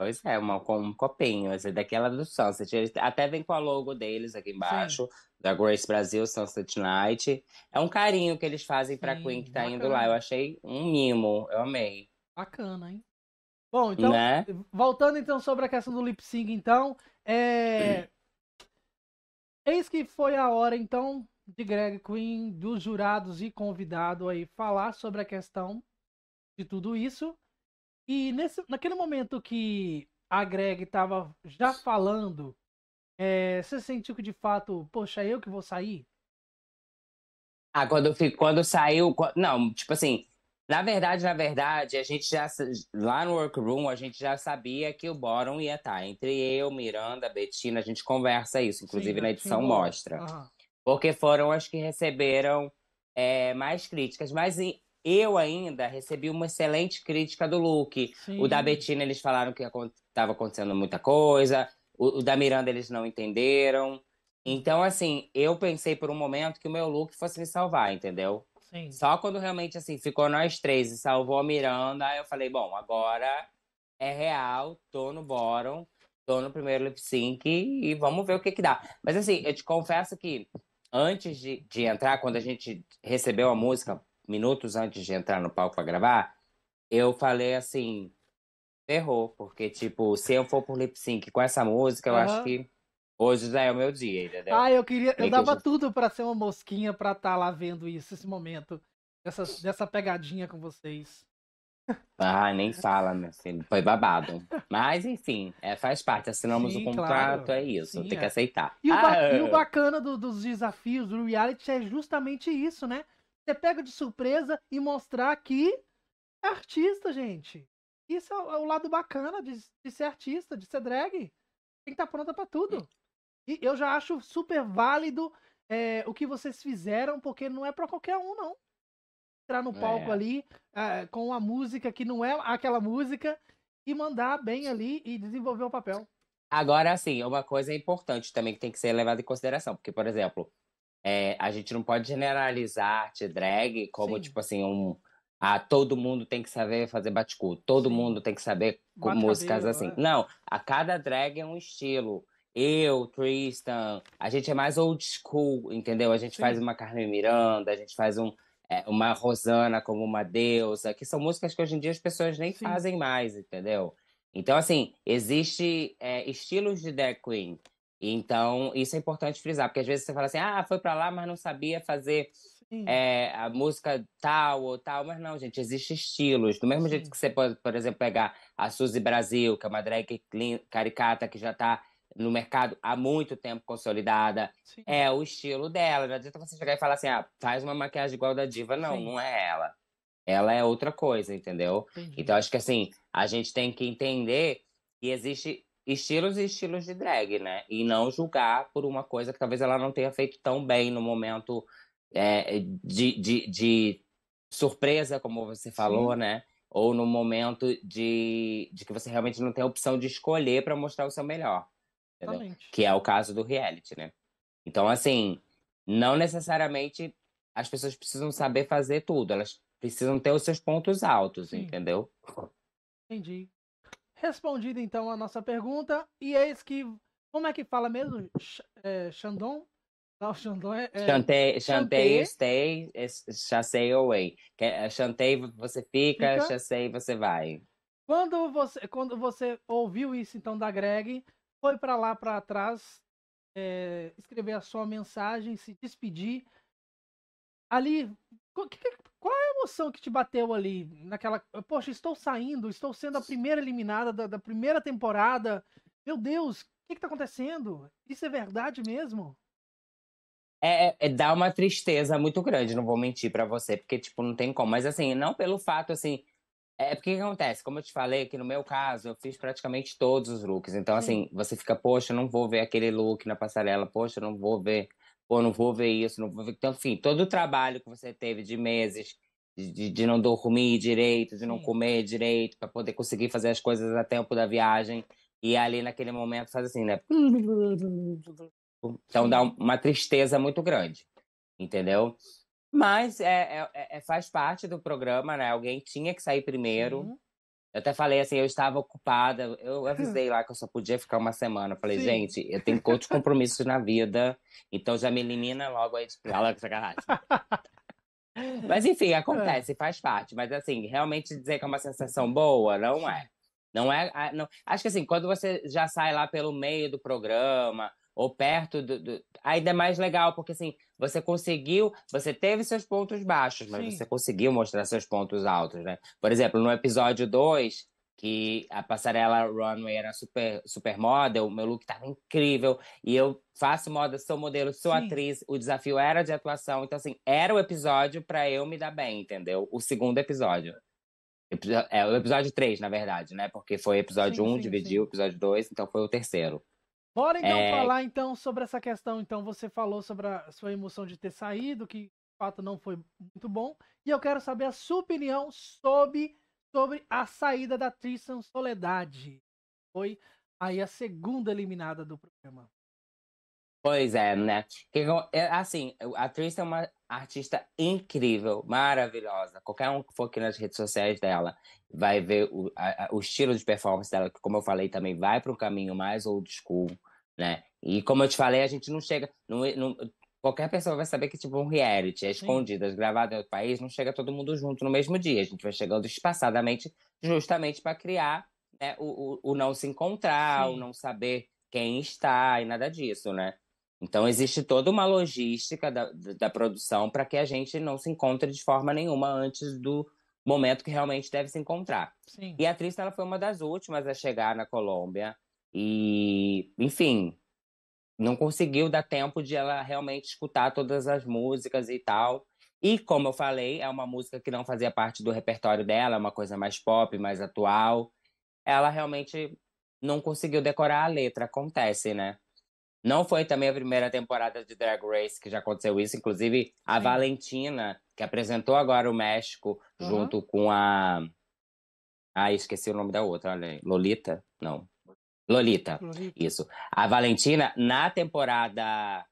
Pois é, uma, com um copinho, assim, daquela do Sunset. Até vem com a logo deles aqui embaixo, Sim. da Grace Brasil, Sunset Night. É um carinho que eles fazem pra Sim, Queen que tá bacana. indo lá. Eu achei um mimo, eu amei. Bacana, hein? Bom, então, né? voltando então sobre a questão do lip sync, então, é... <clears throat> eis que foi a hora, então, de Greg Queen, dos jurados e convidado aí falar sobre a questão de tudo isso. E nesse, naquele momento que a Greg estava já falando, é, você sentiu que de fato, poxa, eu que vou sair? Ah, quando, quando saiu. Não, tipo assim, na verdade, na verdade, a gente já. Lá no workroom, a gente já sabia que o Bottom ia estar. Tá entre eu, Miranda, Betina, a gente conversa isso, inclusive sim, na edição sim. mostra. Porque foram as que receberam é, mais críticas. Mas eu ainda recebi uma excelente crítica do Luke. Sim. O da Betina, eles falaram que estava acontecendo muita coisa. O, o da Miranda, eles não entenderam. Então, assim, eu pensei por um momento que o meu Luke fosse me salvar, entendeu? Sim. Só quando realmente, assim, ficou nós três e salvou a Miranda, eu falei, bom, agora é real, tô no bórum, tô no primeiro lip sync e vamos ver o que que dá. Mas, assim, eu te confesso que antes de, de entrar, quando a gente recebeu a música, minutos antes de entrar no palco para gravar, eu falei assim, ferrou, porque, tipo, se eu for pro lip sync com essa música, eu uhum. acho que hoje já é o meu dia, entendeu? Ah, eu queria, eu dava tudo para ser uma mosquinha para estar tá lá vendo isso, esse momento, dessa, dessa pegadinha com vocês. Ah, nem <laughs> fala, meu filho. Foi babado. Mas, enfim, é, faz parte. Assinamos Sim, o contrato, claro. é isso. Sim, tem é. que aceitar. E, o, ah, e o, bacana do, dos desafios do reality é justamente isso, né? Você pega de surpresa e mostrar que é artista, gente. Isso é o é lado bacana de, de ser artista, de ser drag. Tem que estar tá pronta para tudo. Hum. E eu já acho super válido é, o que vocês fizeram, porque não é para qualquer um, não. Entrar no palco é. ali é, com uma música que não é aquela música e mandar bem ali e desenvolver o papel. Agora, assim, uma coisa importante também que tem que ser levada em consideração, porque, por exemplo, é, a gente não pode generalizar arte drag como, Sim. tipo assim, um. Ah, todo mundo tem que saber fazer baticu, todo Sim. mundo tem que saber com músicas cabelo, assim. É. Não, a cada drag é um estilo. Eu, Tristan, a gente é mais old school, entendeu? A gente Sim. faz uma Carmen Miranda, a gente faz um, é, uma Rosana como uma deusa, que são músicas que hoje em dia as pessoas nem fazem mais, entendeu? Então, assim, existe é, estilos de drag queen. Então, isso é importante frisar, porque às vezes você fala assim, ah, foi para lá, mas não sabia fazer é, a música tal ou tal, mas não, gente, existem estilos. Do mesmo Sim. jeito que você pode, por exemplo, pegar a Suzy Brasil, que é uma drag caricata que já está no mercado há muito tempo consolidada, Sim. é o estilo dela. Não adianta você chegar e falar assim, ah, faz uma maquiagem igual da diva. Não, Sim. não é ela. Ela é outra coisa, entendeu? Entendi. Então, acho que assim, a gente tem que entender que existe estilos e estilos de drag, né? E não julgar por uma coisa que talvez ela não tenha feito tão bem no momento é, de, de, de, surpresa, como você falou, Sim. né? Ou no momento de, de que você realmente não tem a opção de escolher para mostrar o seu melhor. Que é o caso do reality, né? Então, assim, não necessariamente as pessoas precisam saber fazer tudo, elas precisam ter os seus pontos altos, Sim. entendeu? Entendi. Respondida então a nossa pergunta, e eis que. Como é que fala mesmo? Ch é, Shandong? Não, Shandong <laughs> é. é... Chantei, chantei, stay, chassei away. Chantei, é, você fica, fica. chassei, você vai. Quando você, quando você ouviu isso então da Greg, foi para lá para trás é, escrever a sua mensagem, se despedir. Ali, o que, qual é a emoção que te bateu ali naquela. Poxa, estou saindo, estou sendo a primeira eliminada da, da primeira temporada. Meu Deus, o que está acontecendo? Isso é verdade mesmo? É, é, é, dá uma tristeza muito grande, não vou mentir para você, porque, tipo, não tem como. Mas, assim, não pelo fato, assim. É, é porque que acontece? Como eu te falei, que no meu caso, eu fiz praticamente todos os looks. Então, assim, você fica, poxa, eu não vou ver aquele look na passarela, poxa, eu não vou ver pô, não vou ver isso, não vou ver. Então, enfim, assim, todo o trabalho que você teve de meses, de, de não dormir direito, de não Sim. comer direito, para poder conseguir fazer as coisas a tempo da viagem. E ali naquele momento faz assim, né? Então dá uma tristeza muito grande, entendeu? Mas é, é, é faz parte do programa, né? Alguém tinha que sair primeiro. Sim eu até falei assim, eu estava ocupada. Eu <laughs> avisei lá que eu só podia ficar uma semana. falei, Sim. gente, eu tenho outros compromissos na vida, então já me elimina logo aí de fala <laughs> com sacanagem. mas enfim, <laughs> é. acontece, faz parte. Mas assim, realmente dizer que é uma sensação boa, não é. Não é. Ah, não... Acho que assim, quando você já sai lá pelo meio do programa, ou perto do, do, ainda é mais legal porque assim você conseguiu você teve seus pontos baixos mas Sim. você conseguiu mostrar seus pontos altos né por exemplo no episódio 2 que a passarela runway era super super model meu look estava incrível e eu faço moda sou modelo sou Sim. atriz o desafio era de atuação então assim era o episódio para eu me dar bem entendeu o segundo episódio é o episódio 3, na verdade, né? Porque foi episódio 1, dividiu, sim. episódio 2, então foi o terceiro. Bora então é... falar então sobre essa questão. Então você falou sobre a sua emoção de ter saído, que de fato não foi muito bom. E eu quero saber a sua opinião sobre, sobre a saída da Tristan Soledade. Foi aí a segunda eliminada do programa. Pois é, né? Que, é, assim, a atriz é uma artista incrível, maravilhosa. Qualquer um que for aqui nas redes sociais dela vai ver o, a, o estilo de performance dela, que, como eu falei, também vai para um caminho mais old school, né? E como eu te falei, a gente não chega. Não, não, qualquer pessoa vai saber que, tipo, um reality é escondido, é gravado em outro país, não chega todo mundo junto no mesmo dia. A gente vai chegando espaçadamente, justamente para criar né, o, o, o, não se encontrar, Sim. o não saber quem está e nada disso, né? Então, existe toda uma logística da, da produção para que a gente não se encontre de forma nenhuma antes do momento que realmente deve se encontrar. Sim. E a atriz ela foi uma das últimas a chegar na Colômbia e, enfim, não conseguiu dar tempo de ela realmente escutar todas as músicas e tal. E como eu falei, é uma música que não fazia parte do repertório dela, é uma coisa mais pop, mais atual. Ela realmente não conseguiu decorar a letra, acontece, né? Não foi também a primeira temporada de Drag Race que já aconteceu isso. Inclusive, a Sim. Valentina, que apresentou agora o México, uhum. junto com a. Ah, esqueci o nome da outra, olha aí. Lolita? Não. Lolita. Lolita. Isso. A Valentina, na temporada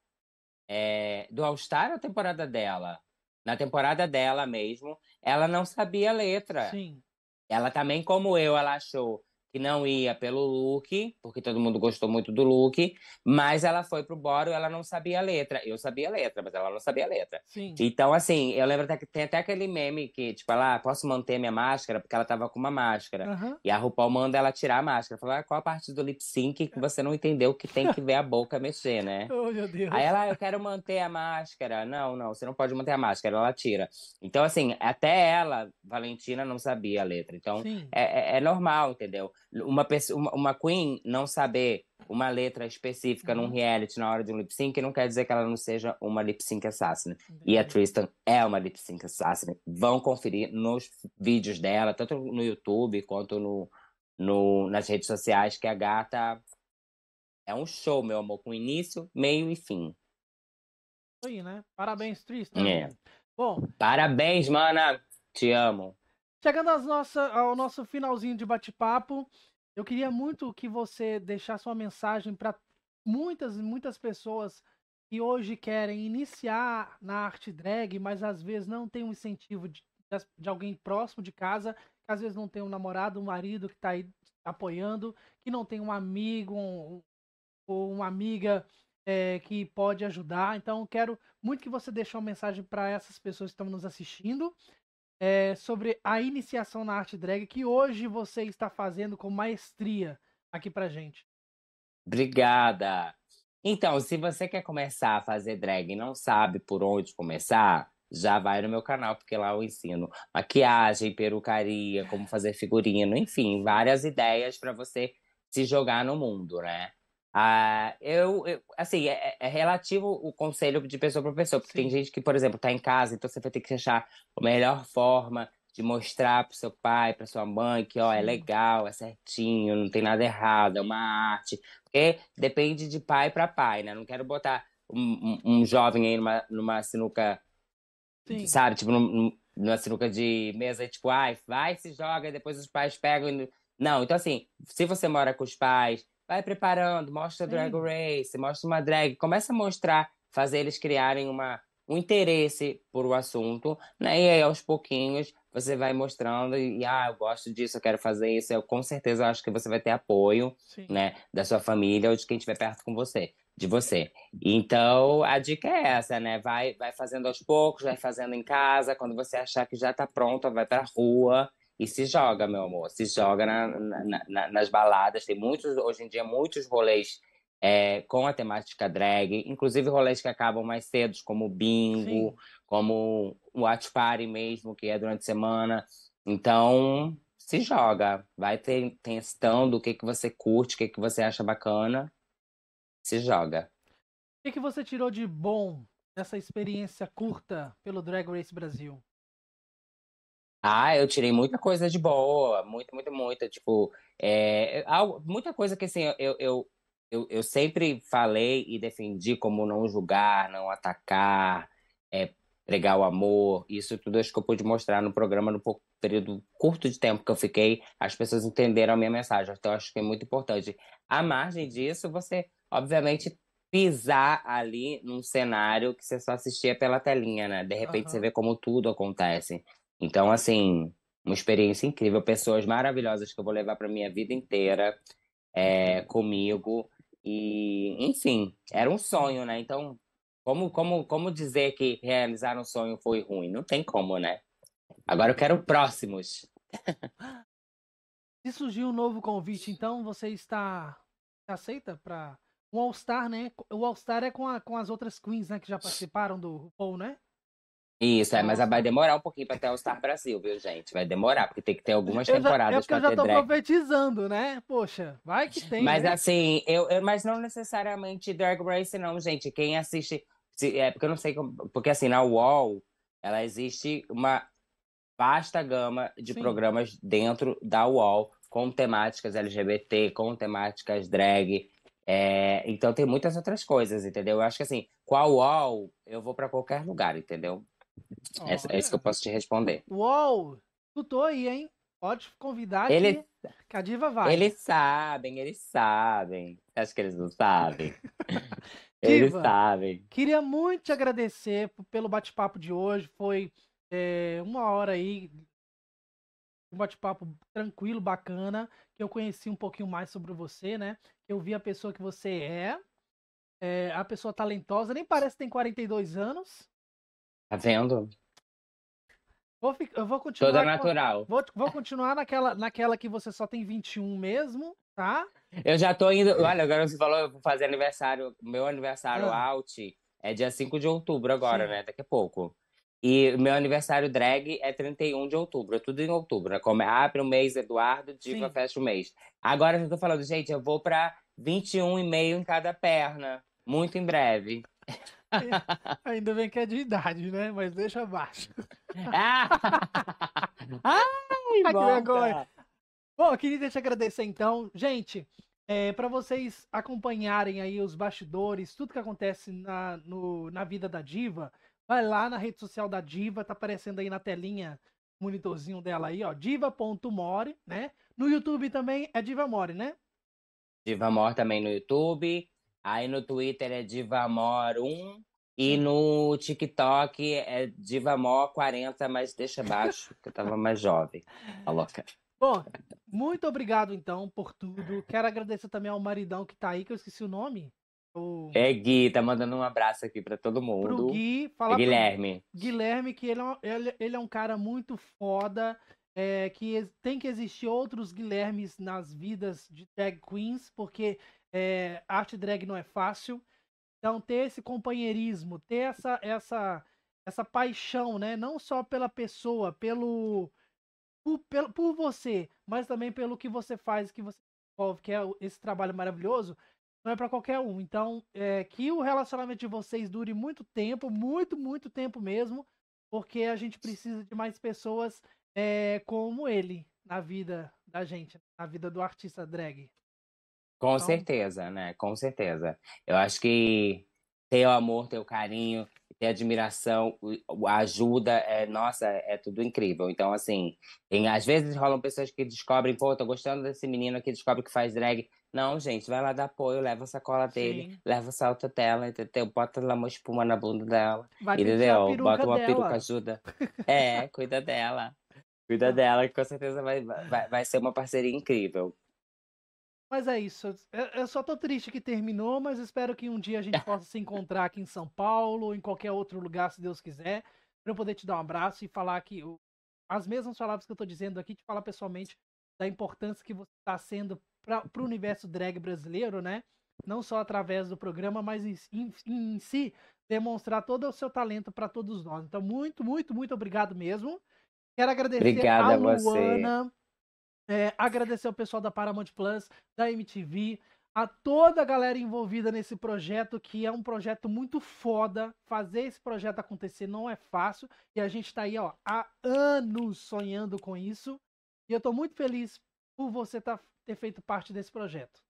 é... do All-Star, a temporada dela. Na temporada dela mesmo, ela não sabia a letra. Sim. Ela também, como eu, ela achou que não ia pelo look, porque todo mundo gostou muito do look, mas ela foi pro e ela não sabia a letra. Eu sabia a letra, mas ela não sabia a letra. Sim. Então, assim, eu lembro até que tem até aquele meme que, tipo, ela, ah, posso manter minha máscara? Porque ela tava com uma máscara. Uhum. E a RuPaul manda ela tirar a máscara. Fala, ah, qual a parte do lip sync que você não entendeu que tem que ver a boca mexer, né? <laughs> Oh, meu Deus. Aí ela, ah, eu quero manter a máscara. Não, não, você não pode manter a máscara. Ela tira. Então, assim, até ela, Valentina, não sabia a letra. Então, é, é, é normal, entendeu? uma, pessoa, uma, queen não saber uma letra específica uhum. num reality na hora de um lip sync não quer dizer que ela não seja uma lip sync assassina. Uhum. E a Tristan é uma lip sync assassina. Vão conferir nos vídeos dela, tanto no YouTube quanto no, no, nas redes sociais, que a gata é um show, meu amor, com início, meio e fim. Aí, né? Parabéns, Tristan. É. Bom. Parabéns, mana. Te amo. Chegando nossa, ao nosso finalzinho de bate-papo, eu queria muito que você deixasse uma mensagem para muitas e muitas pessoas que hoje querem iniciar na arte drag, mas às vezes não tem um incentivo de, de alguém próximo de casa, que às vezes não tem um namorado, um marido que está aí apoiando, que não tem um amigo um, ou uma amiga é, que pode ajudar. Então, quero muito que você deixe uma mensagem para essas pessoas que estão nos assistindo é, sobre a iniciação na arte drag que hoje você está fazendo com maestria aqui pra gente. Obrigada! Então, se você quer começar a fazer drag e não sabe por onde começar, já vai no meu canal, porque lá eu ensino maquiagem, perucaria, como fazer figurino, enfim, várias ideias para você se jogar no mundo, né? Ah, eu, eu, assim, é, é, é, relativo o conselho de pessoa para pessoa, porque Sim. tem gente que, por exemplo, está em casa, então você vai ter que achar a melhor forma de mostrar para seu pai, para sua mãe que ó, é legal, é certinho, não tem nada errado, é uma arte. Porque depende de pai para pai, né? Não quero botar um, um, um jovem aí numa, numa sinuca, Sim. sabe? Tipo, num, numa sinuca de mesa, tipo, ai, vai, se joga, e depois os pais pegam. E... Não, então assim, se você mora com os pais, vai preparando, mostra Sim. drag race, mostra uma drag, começa a mostrar, fazer eles criarem uma, um interesse por o assunto, né? E aí aos pouquinhos você vai mostrando e ah, eu gosto disso, eu quero fazer isso. Eu com certeza acho que você vai ter apoio, né, da sua família ou de quem estiver perto com você, de você. Então, a dica é essa, né? Vai vai fazendo aos poucos, vai fazendo em casa, quando você achar que já está pronta, vai para rua, e se joga, meu amor, se joga na, na, na, nas baladas. Tem muitos, hoje em dia, muitos rolês é, com a temática drag, inclusive rolês que acabam mais cedo, como o bingo, Sim. como o watch party mesmo, que é durante a semana. Então, se joga, vai ter testando o que, que você curte, o que, que você acha bacana, se joga. O que, que você tirou de bom dessa experiência curta pelo Drag Race Brasil? Ah, eu tirei muita coisa de boa, muita, muita, muita. Tipo, eh, é, algo, muita coisa que assim, eu, eu, eu, eu, sempre falei e defendi como não julgar, não atacar, é, pregar o amor. Isso tudo acho que eu pude mostrar no programa no pouco, período curto de tempo que eu fiquei. As pessoas entenderam a minha mensagem, então acho que é muito importante. À margem disso, você, obviamente, pisar ali num cenário que você só assistia pela telinha, né? De repente uhum. você vê como tudo acontece. Então, assim, uma experiência incrível, pessoas maravilhosas que eu vou levar para minha vida inteira é, comigo. E, enfim, era um sonho, né? Então, como, como, como dizer que realizar um sonho foi ruim? Não tem como, né? Agora eu quero próximos. Se surgiu um novo convite, então você está aceita para um All Star, né? O All Star é com, a, com as outras queens, né, que já participaram do RuPaul, né? Isso, é, mas vai demorar um pouquinho para até o Star Brasil, viu, gente? Vai demorar, porque tem que ter algumas eu temporadas já, é drag. eu já tô profetizando, né? Poxa, vai que tem. Mas né? assim, eu, eu, mas não necessariamente Drag Race, não, gente. Quem assiste. Se, é porque eu não sei como, Porque assim, na UOL, ela existe uma vasta gama de Sim. programas dentro da UOL, com temáticas LGBT, com temáticas drag. É, então tem muitas outras coisas, entendeu? Eu acho que assim, com a UOL, eu vou para qualquer lugar, entendeu? É, é, isso que eu posso te responder. Uou! Tu tô aí, hein? Pode convidar ele... que a diva vai. Eles sabem, eles sabem. Acho que eles não sabem. <laughs> eles sabem. Queria muito te agradecer pelo bate-papo de hoje. Foi é, uma hora aí, um bate-papo tranquilo, bacana, que eu conheci um pouquinho mais sobre você, né? Eu vi a pessoa que você é, é a pessoa talentosa, nem parece que tem 42 anos, Tá vendo? Vou, eu vou continuar. Toda natural. Vou, vou continuar naquela, naquela que você só tem 21 mesmo, tá? Eu já tô indo. Olha, agora você falou, eu vou fazer aniversário. Meu aniversário ah. out é dia 5 de outubro agora, Sim. né? Daqui a pouco. E meu aniversário drag é 31 de outubro, é tudo em outubro, né? Como abre o mês, Eduardo, Diva, Sim. fecha o mês. Agora eu já tô falando, gente, eu vou pra 21,5 em cada perna, muito em breve. <laughs> ainda bem que é de idade, né? Mas deixa abaixo. <laughs> Ai, <laughs> que vergonha. Bom, queria te agradecer então. Gente, é, para vocês acompanharem aí os bastidores, tudo que acontece na, no, na vida da diva, vai lá na rede social da diva, tá aparecendo aí na telinha, monitorzinho dela aí, ó, diva.more, né? No YouTube também é Diva More, né? Diva More também no YouTube, Aí no Twitter é Divamor1 e hum. no TikTok é Divamor40, mas deixa baixo, que eu tava mais jovem. A tá louca. Bom, muito obrigado então por tudo. Quero agradecer também ao maridão que tá aí, que eu esqueci o nome. O... É Gui, tá mandando um abraço aqui para todo mundo. Pro Gui, fala é Guilherme. Pro Guilherme, que ele é, um, ele, ele é um cara muito foda, é, que tem que existir outros Guilhermes nas vidas de drag queens, porque é, arte drag não é fácil. Então, ter esse companheirismo, ter essa, essa, essa paixão, né? Não só pela pessoa, pelo por, pelo, por você, mas também pelo que você faz, que você desenvolve, que é esse trabalho maravilhoso, não é para qualquer um. Então, é, que o relacionamento de vocês dure muito tempo, muito, muito tempo mesmo, porque a gente precisa de mais pessoas é, como ele na vida da gente, na vida do artista drag. Com então... Tá. certeza, né? Com certeza. Eu acho que ter o amor, ter o carinho, ter admiração, a ajuda, é, nossa, é tudo incrível. Então, assim, em, às vezes rolam pessoas que descobrem, pô, tô gostando desse menino aqui, descobre que faz drag. Não, gente, vai lá dar apoio, leva a sacola dele, Sim. leva o salto dela, entendeu? Bota lá uma espuma na bunda dela, vai entendeu? Bota uma dela. peruca, ajuda. <laughs> é, cuida dela. Cuida tá. dela, que com certeza vai, vai, vai ser uma parceria incrível. Mas é isso. Eu só tô triste que terminou, mas espero que um dia a gente <laughs> possa se encontrar aqui em São Paulo ou em qualquer outro lugar, se Deus quiser, para eu poder te dar um abraço e falar que as mesmas palavras que eu tô dizendo aqui, te falar pessoalmente da importância que você está sendo para o universo drag brasileiro, né? Não só através do programa, mas em, em, em si demonstrar todo o seu talento para todos nós. Então, muito, muito, muito obrigado mesmo. Quero agradecer Obrigada a Luana. A você é, agradecer ao pessoal da Paramount Plus, da MTV, a toda a galera envolvida nesse projeto, que é um projeto muito foda. Fazer esse projeto acontecer não é fácil. E a gente está aí, ó, há anos sonhando com isso. E eu estou muito feliz por você tá, ter feito parte desse projeto.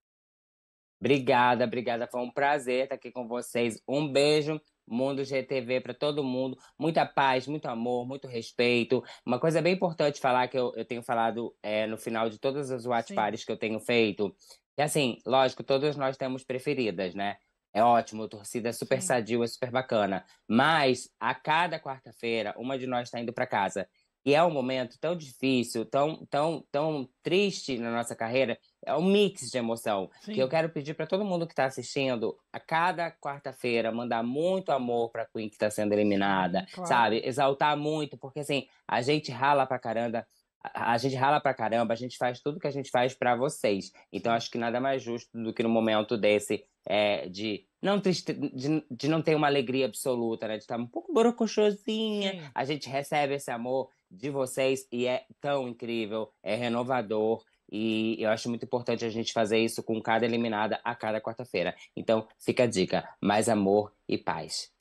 Obrigada, obrigada. Foi um prazer estar tá aqui com vocês. Um beijo. Mundo GTV para todo mundo. Muita paz, muito amor, muito respeito. Uma coisa bem importante falar que eu, eu tenho falado é, no final de todas as watch parties que eu tenho feito. E assim, lógico, todos nós temos preferidas, né? É ótimo, a torcida é super Sim. sadio, é super bacana. Mas a cada quarta-feira, uma de nós está indo para casa. E é um momento tão difícil, tão, tão, tão triste na nossa carreira, é um mix de emoção. Sim. Que eu quero pedir para todo mundo que está assistindo, a cada quarta-feira, mandar muito amor para Queen que está sendo eliminada, claro. sabe? Exaltar muito, porque assim, a gente rala pra caramba. A, gente rala pra caramba, a gente faz tudo que a gente faz para vocês. Então acho que nada mais justo do que no momento desse é, de não triste, de, de, não ter uma alegria absoluta, né? De estar tá um pouco borocochosinha. A gente recebe esse amor de vocês e é tão incrível, é renovador. E eu acho muito importante a gente fazer isso com cada eliminada a cada quarta-feira. Então, fica a dica: mais amor e paz.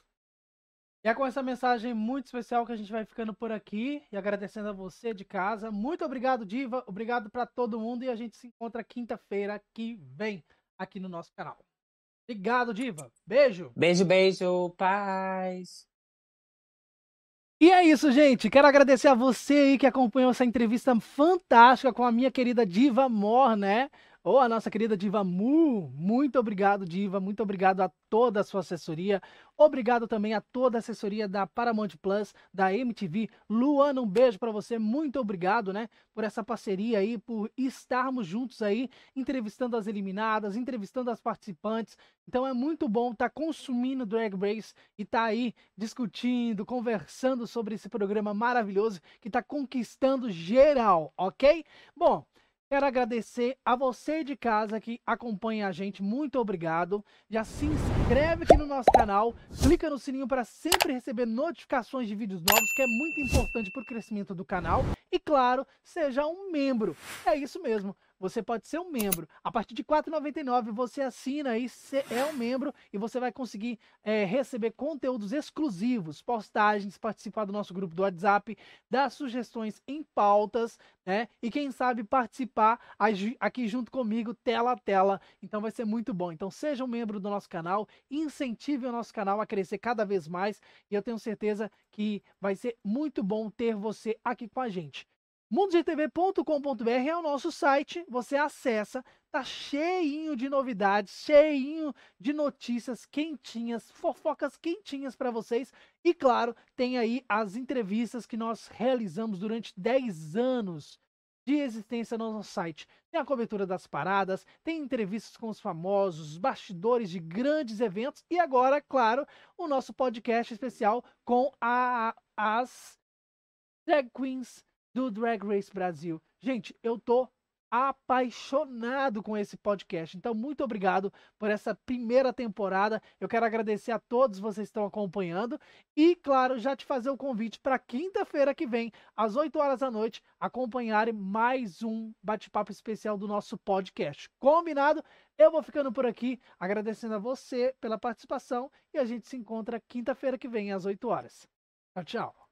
E é com essa mensagem muito especial que a gente vai ficando por aqui e agradecendo a você de casa. Muito obrigado, Diva. Obrigado para todo mundo e a gente se encontra quinta-feira que vem aqui no nosso canal. Obrigado, Diva. Beijo. Beijo, beijo. Paz. E é isso, gente. Quero agradecer a você aí que acompanhou essa entrevista fantástica com a minha querida diva Mor, né? ou a nossa querida Diva Mu. Muito obrigado, Diva. Muito obrigado a toda a sua assessoria. Obrigado também a toda a assessoria da Paramount Plus, da MTV. Luana, um beijo para você. Muito obrigado, né, por essa parceria aí, por estarmos juntos aí, entrevistando as eliminadas, entrevistando as participantes. Então é muito bom estar tá consumindo Drag Race e tá aí discutindo, conversando sobre esse programa maravilhoso que está conquistando geral, ok? Bom, Quero agradecer a você de casa que acompanha a gente, muito obrigado. Já se inscreve aqui no nosso canal, clica no sininho para sempre receber notificações de vídeos novos, que é muito importante para o crescimento do canal. E claro, seja um membro. É isso mesmo você pode ser um membro. A partir de R$ 4,99 você assina e é um membro e você vai conseguir é, receber conteúdos exclusivos, postagens, participar do nosso grupo do WhatsApp, dar sugestões em pautas, né? E quem sabe participar aqui junto comigo, tela a tela. Então vai ser muito bom. Então seja um membro do nosso canal, incentive o nosso canal a crescer cada vez mais e eu tenho certeza que vai ser muito bom ter você aqui com a gente mundodetv.com.br é o nosso site, você acessa, tá cheinho de novidades, cheinho de notícias quentinhas, fofocas quentinhas para vocês e claro, tem aí as entrevistas que nós realizamos durante 10 anos de existência no nosso site. Tem a cobertura das paradas, tem entrevistas com os famosos, bastidores de grandes eventos e agora, claro, o nosso podcast especial com a, as drag queens do Drag Race Brasil. Gente, eu tô apaixonado com esse podcast. Então, muito obrigado por essa primeira temporada. Eu quero agradecer a todos vocês que estão acompanhando e, claro, já te fazer o convite para quinta-feira que vem, às 8 horas da noite, acompanharem mais um bate-papo especial do nosso podcast. Combinado? Eu vou ficando por aqui, agradecendo a você pela participação e a gente se encontra quinta-feira que vem às 8 horas. Tchau, tchau.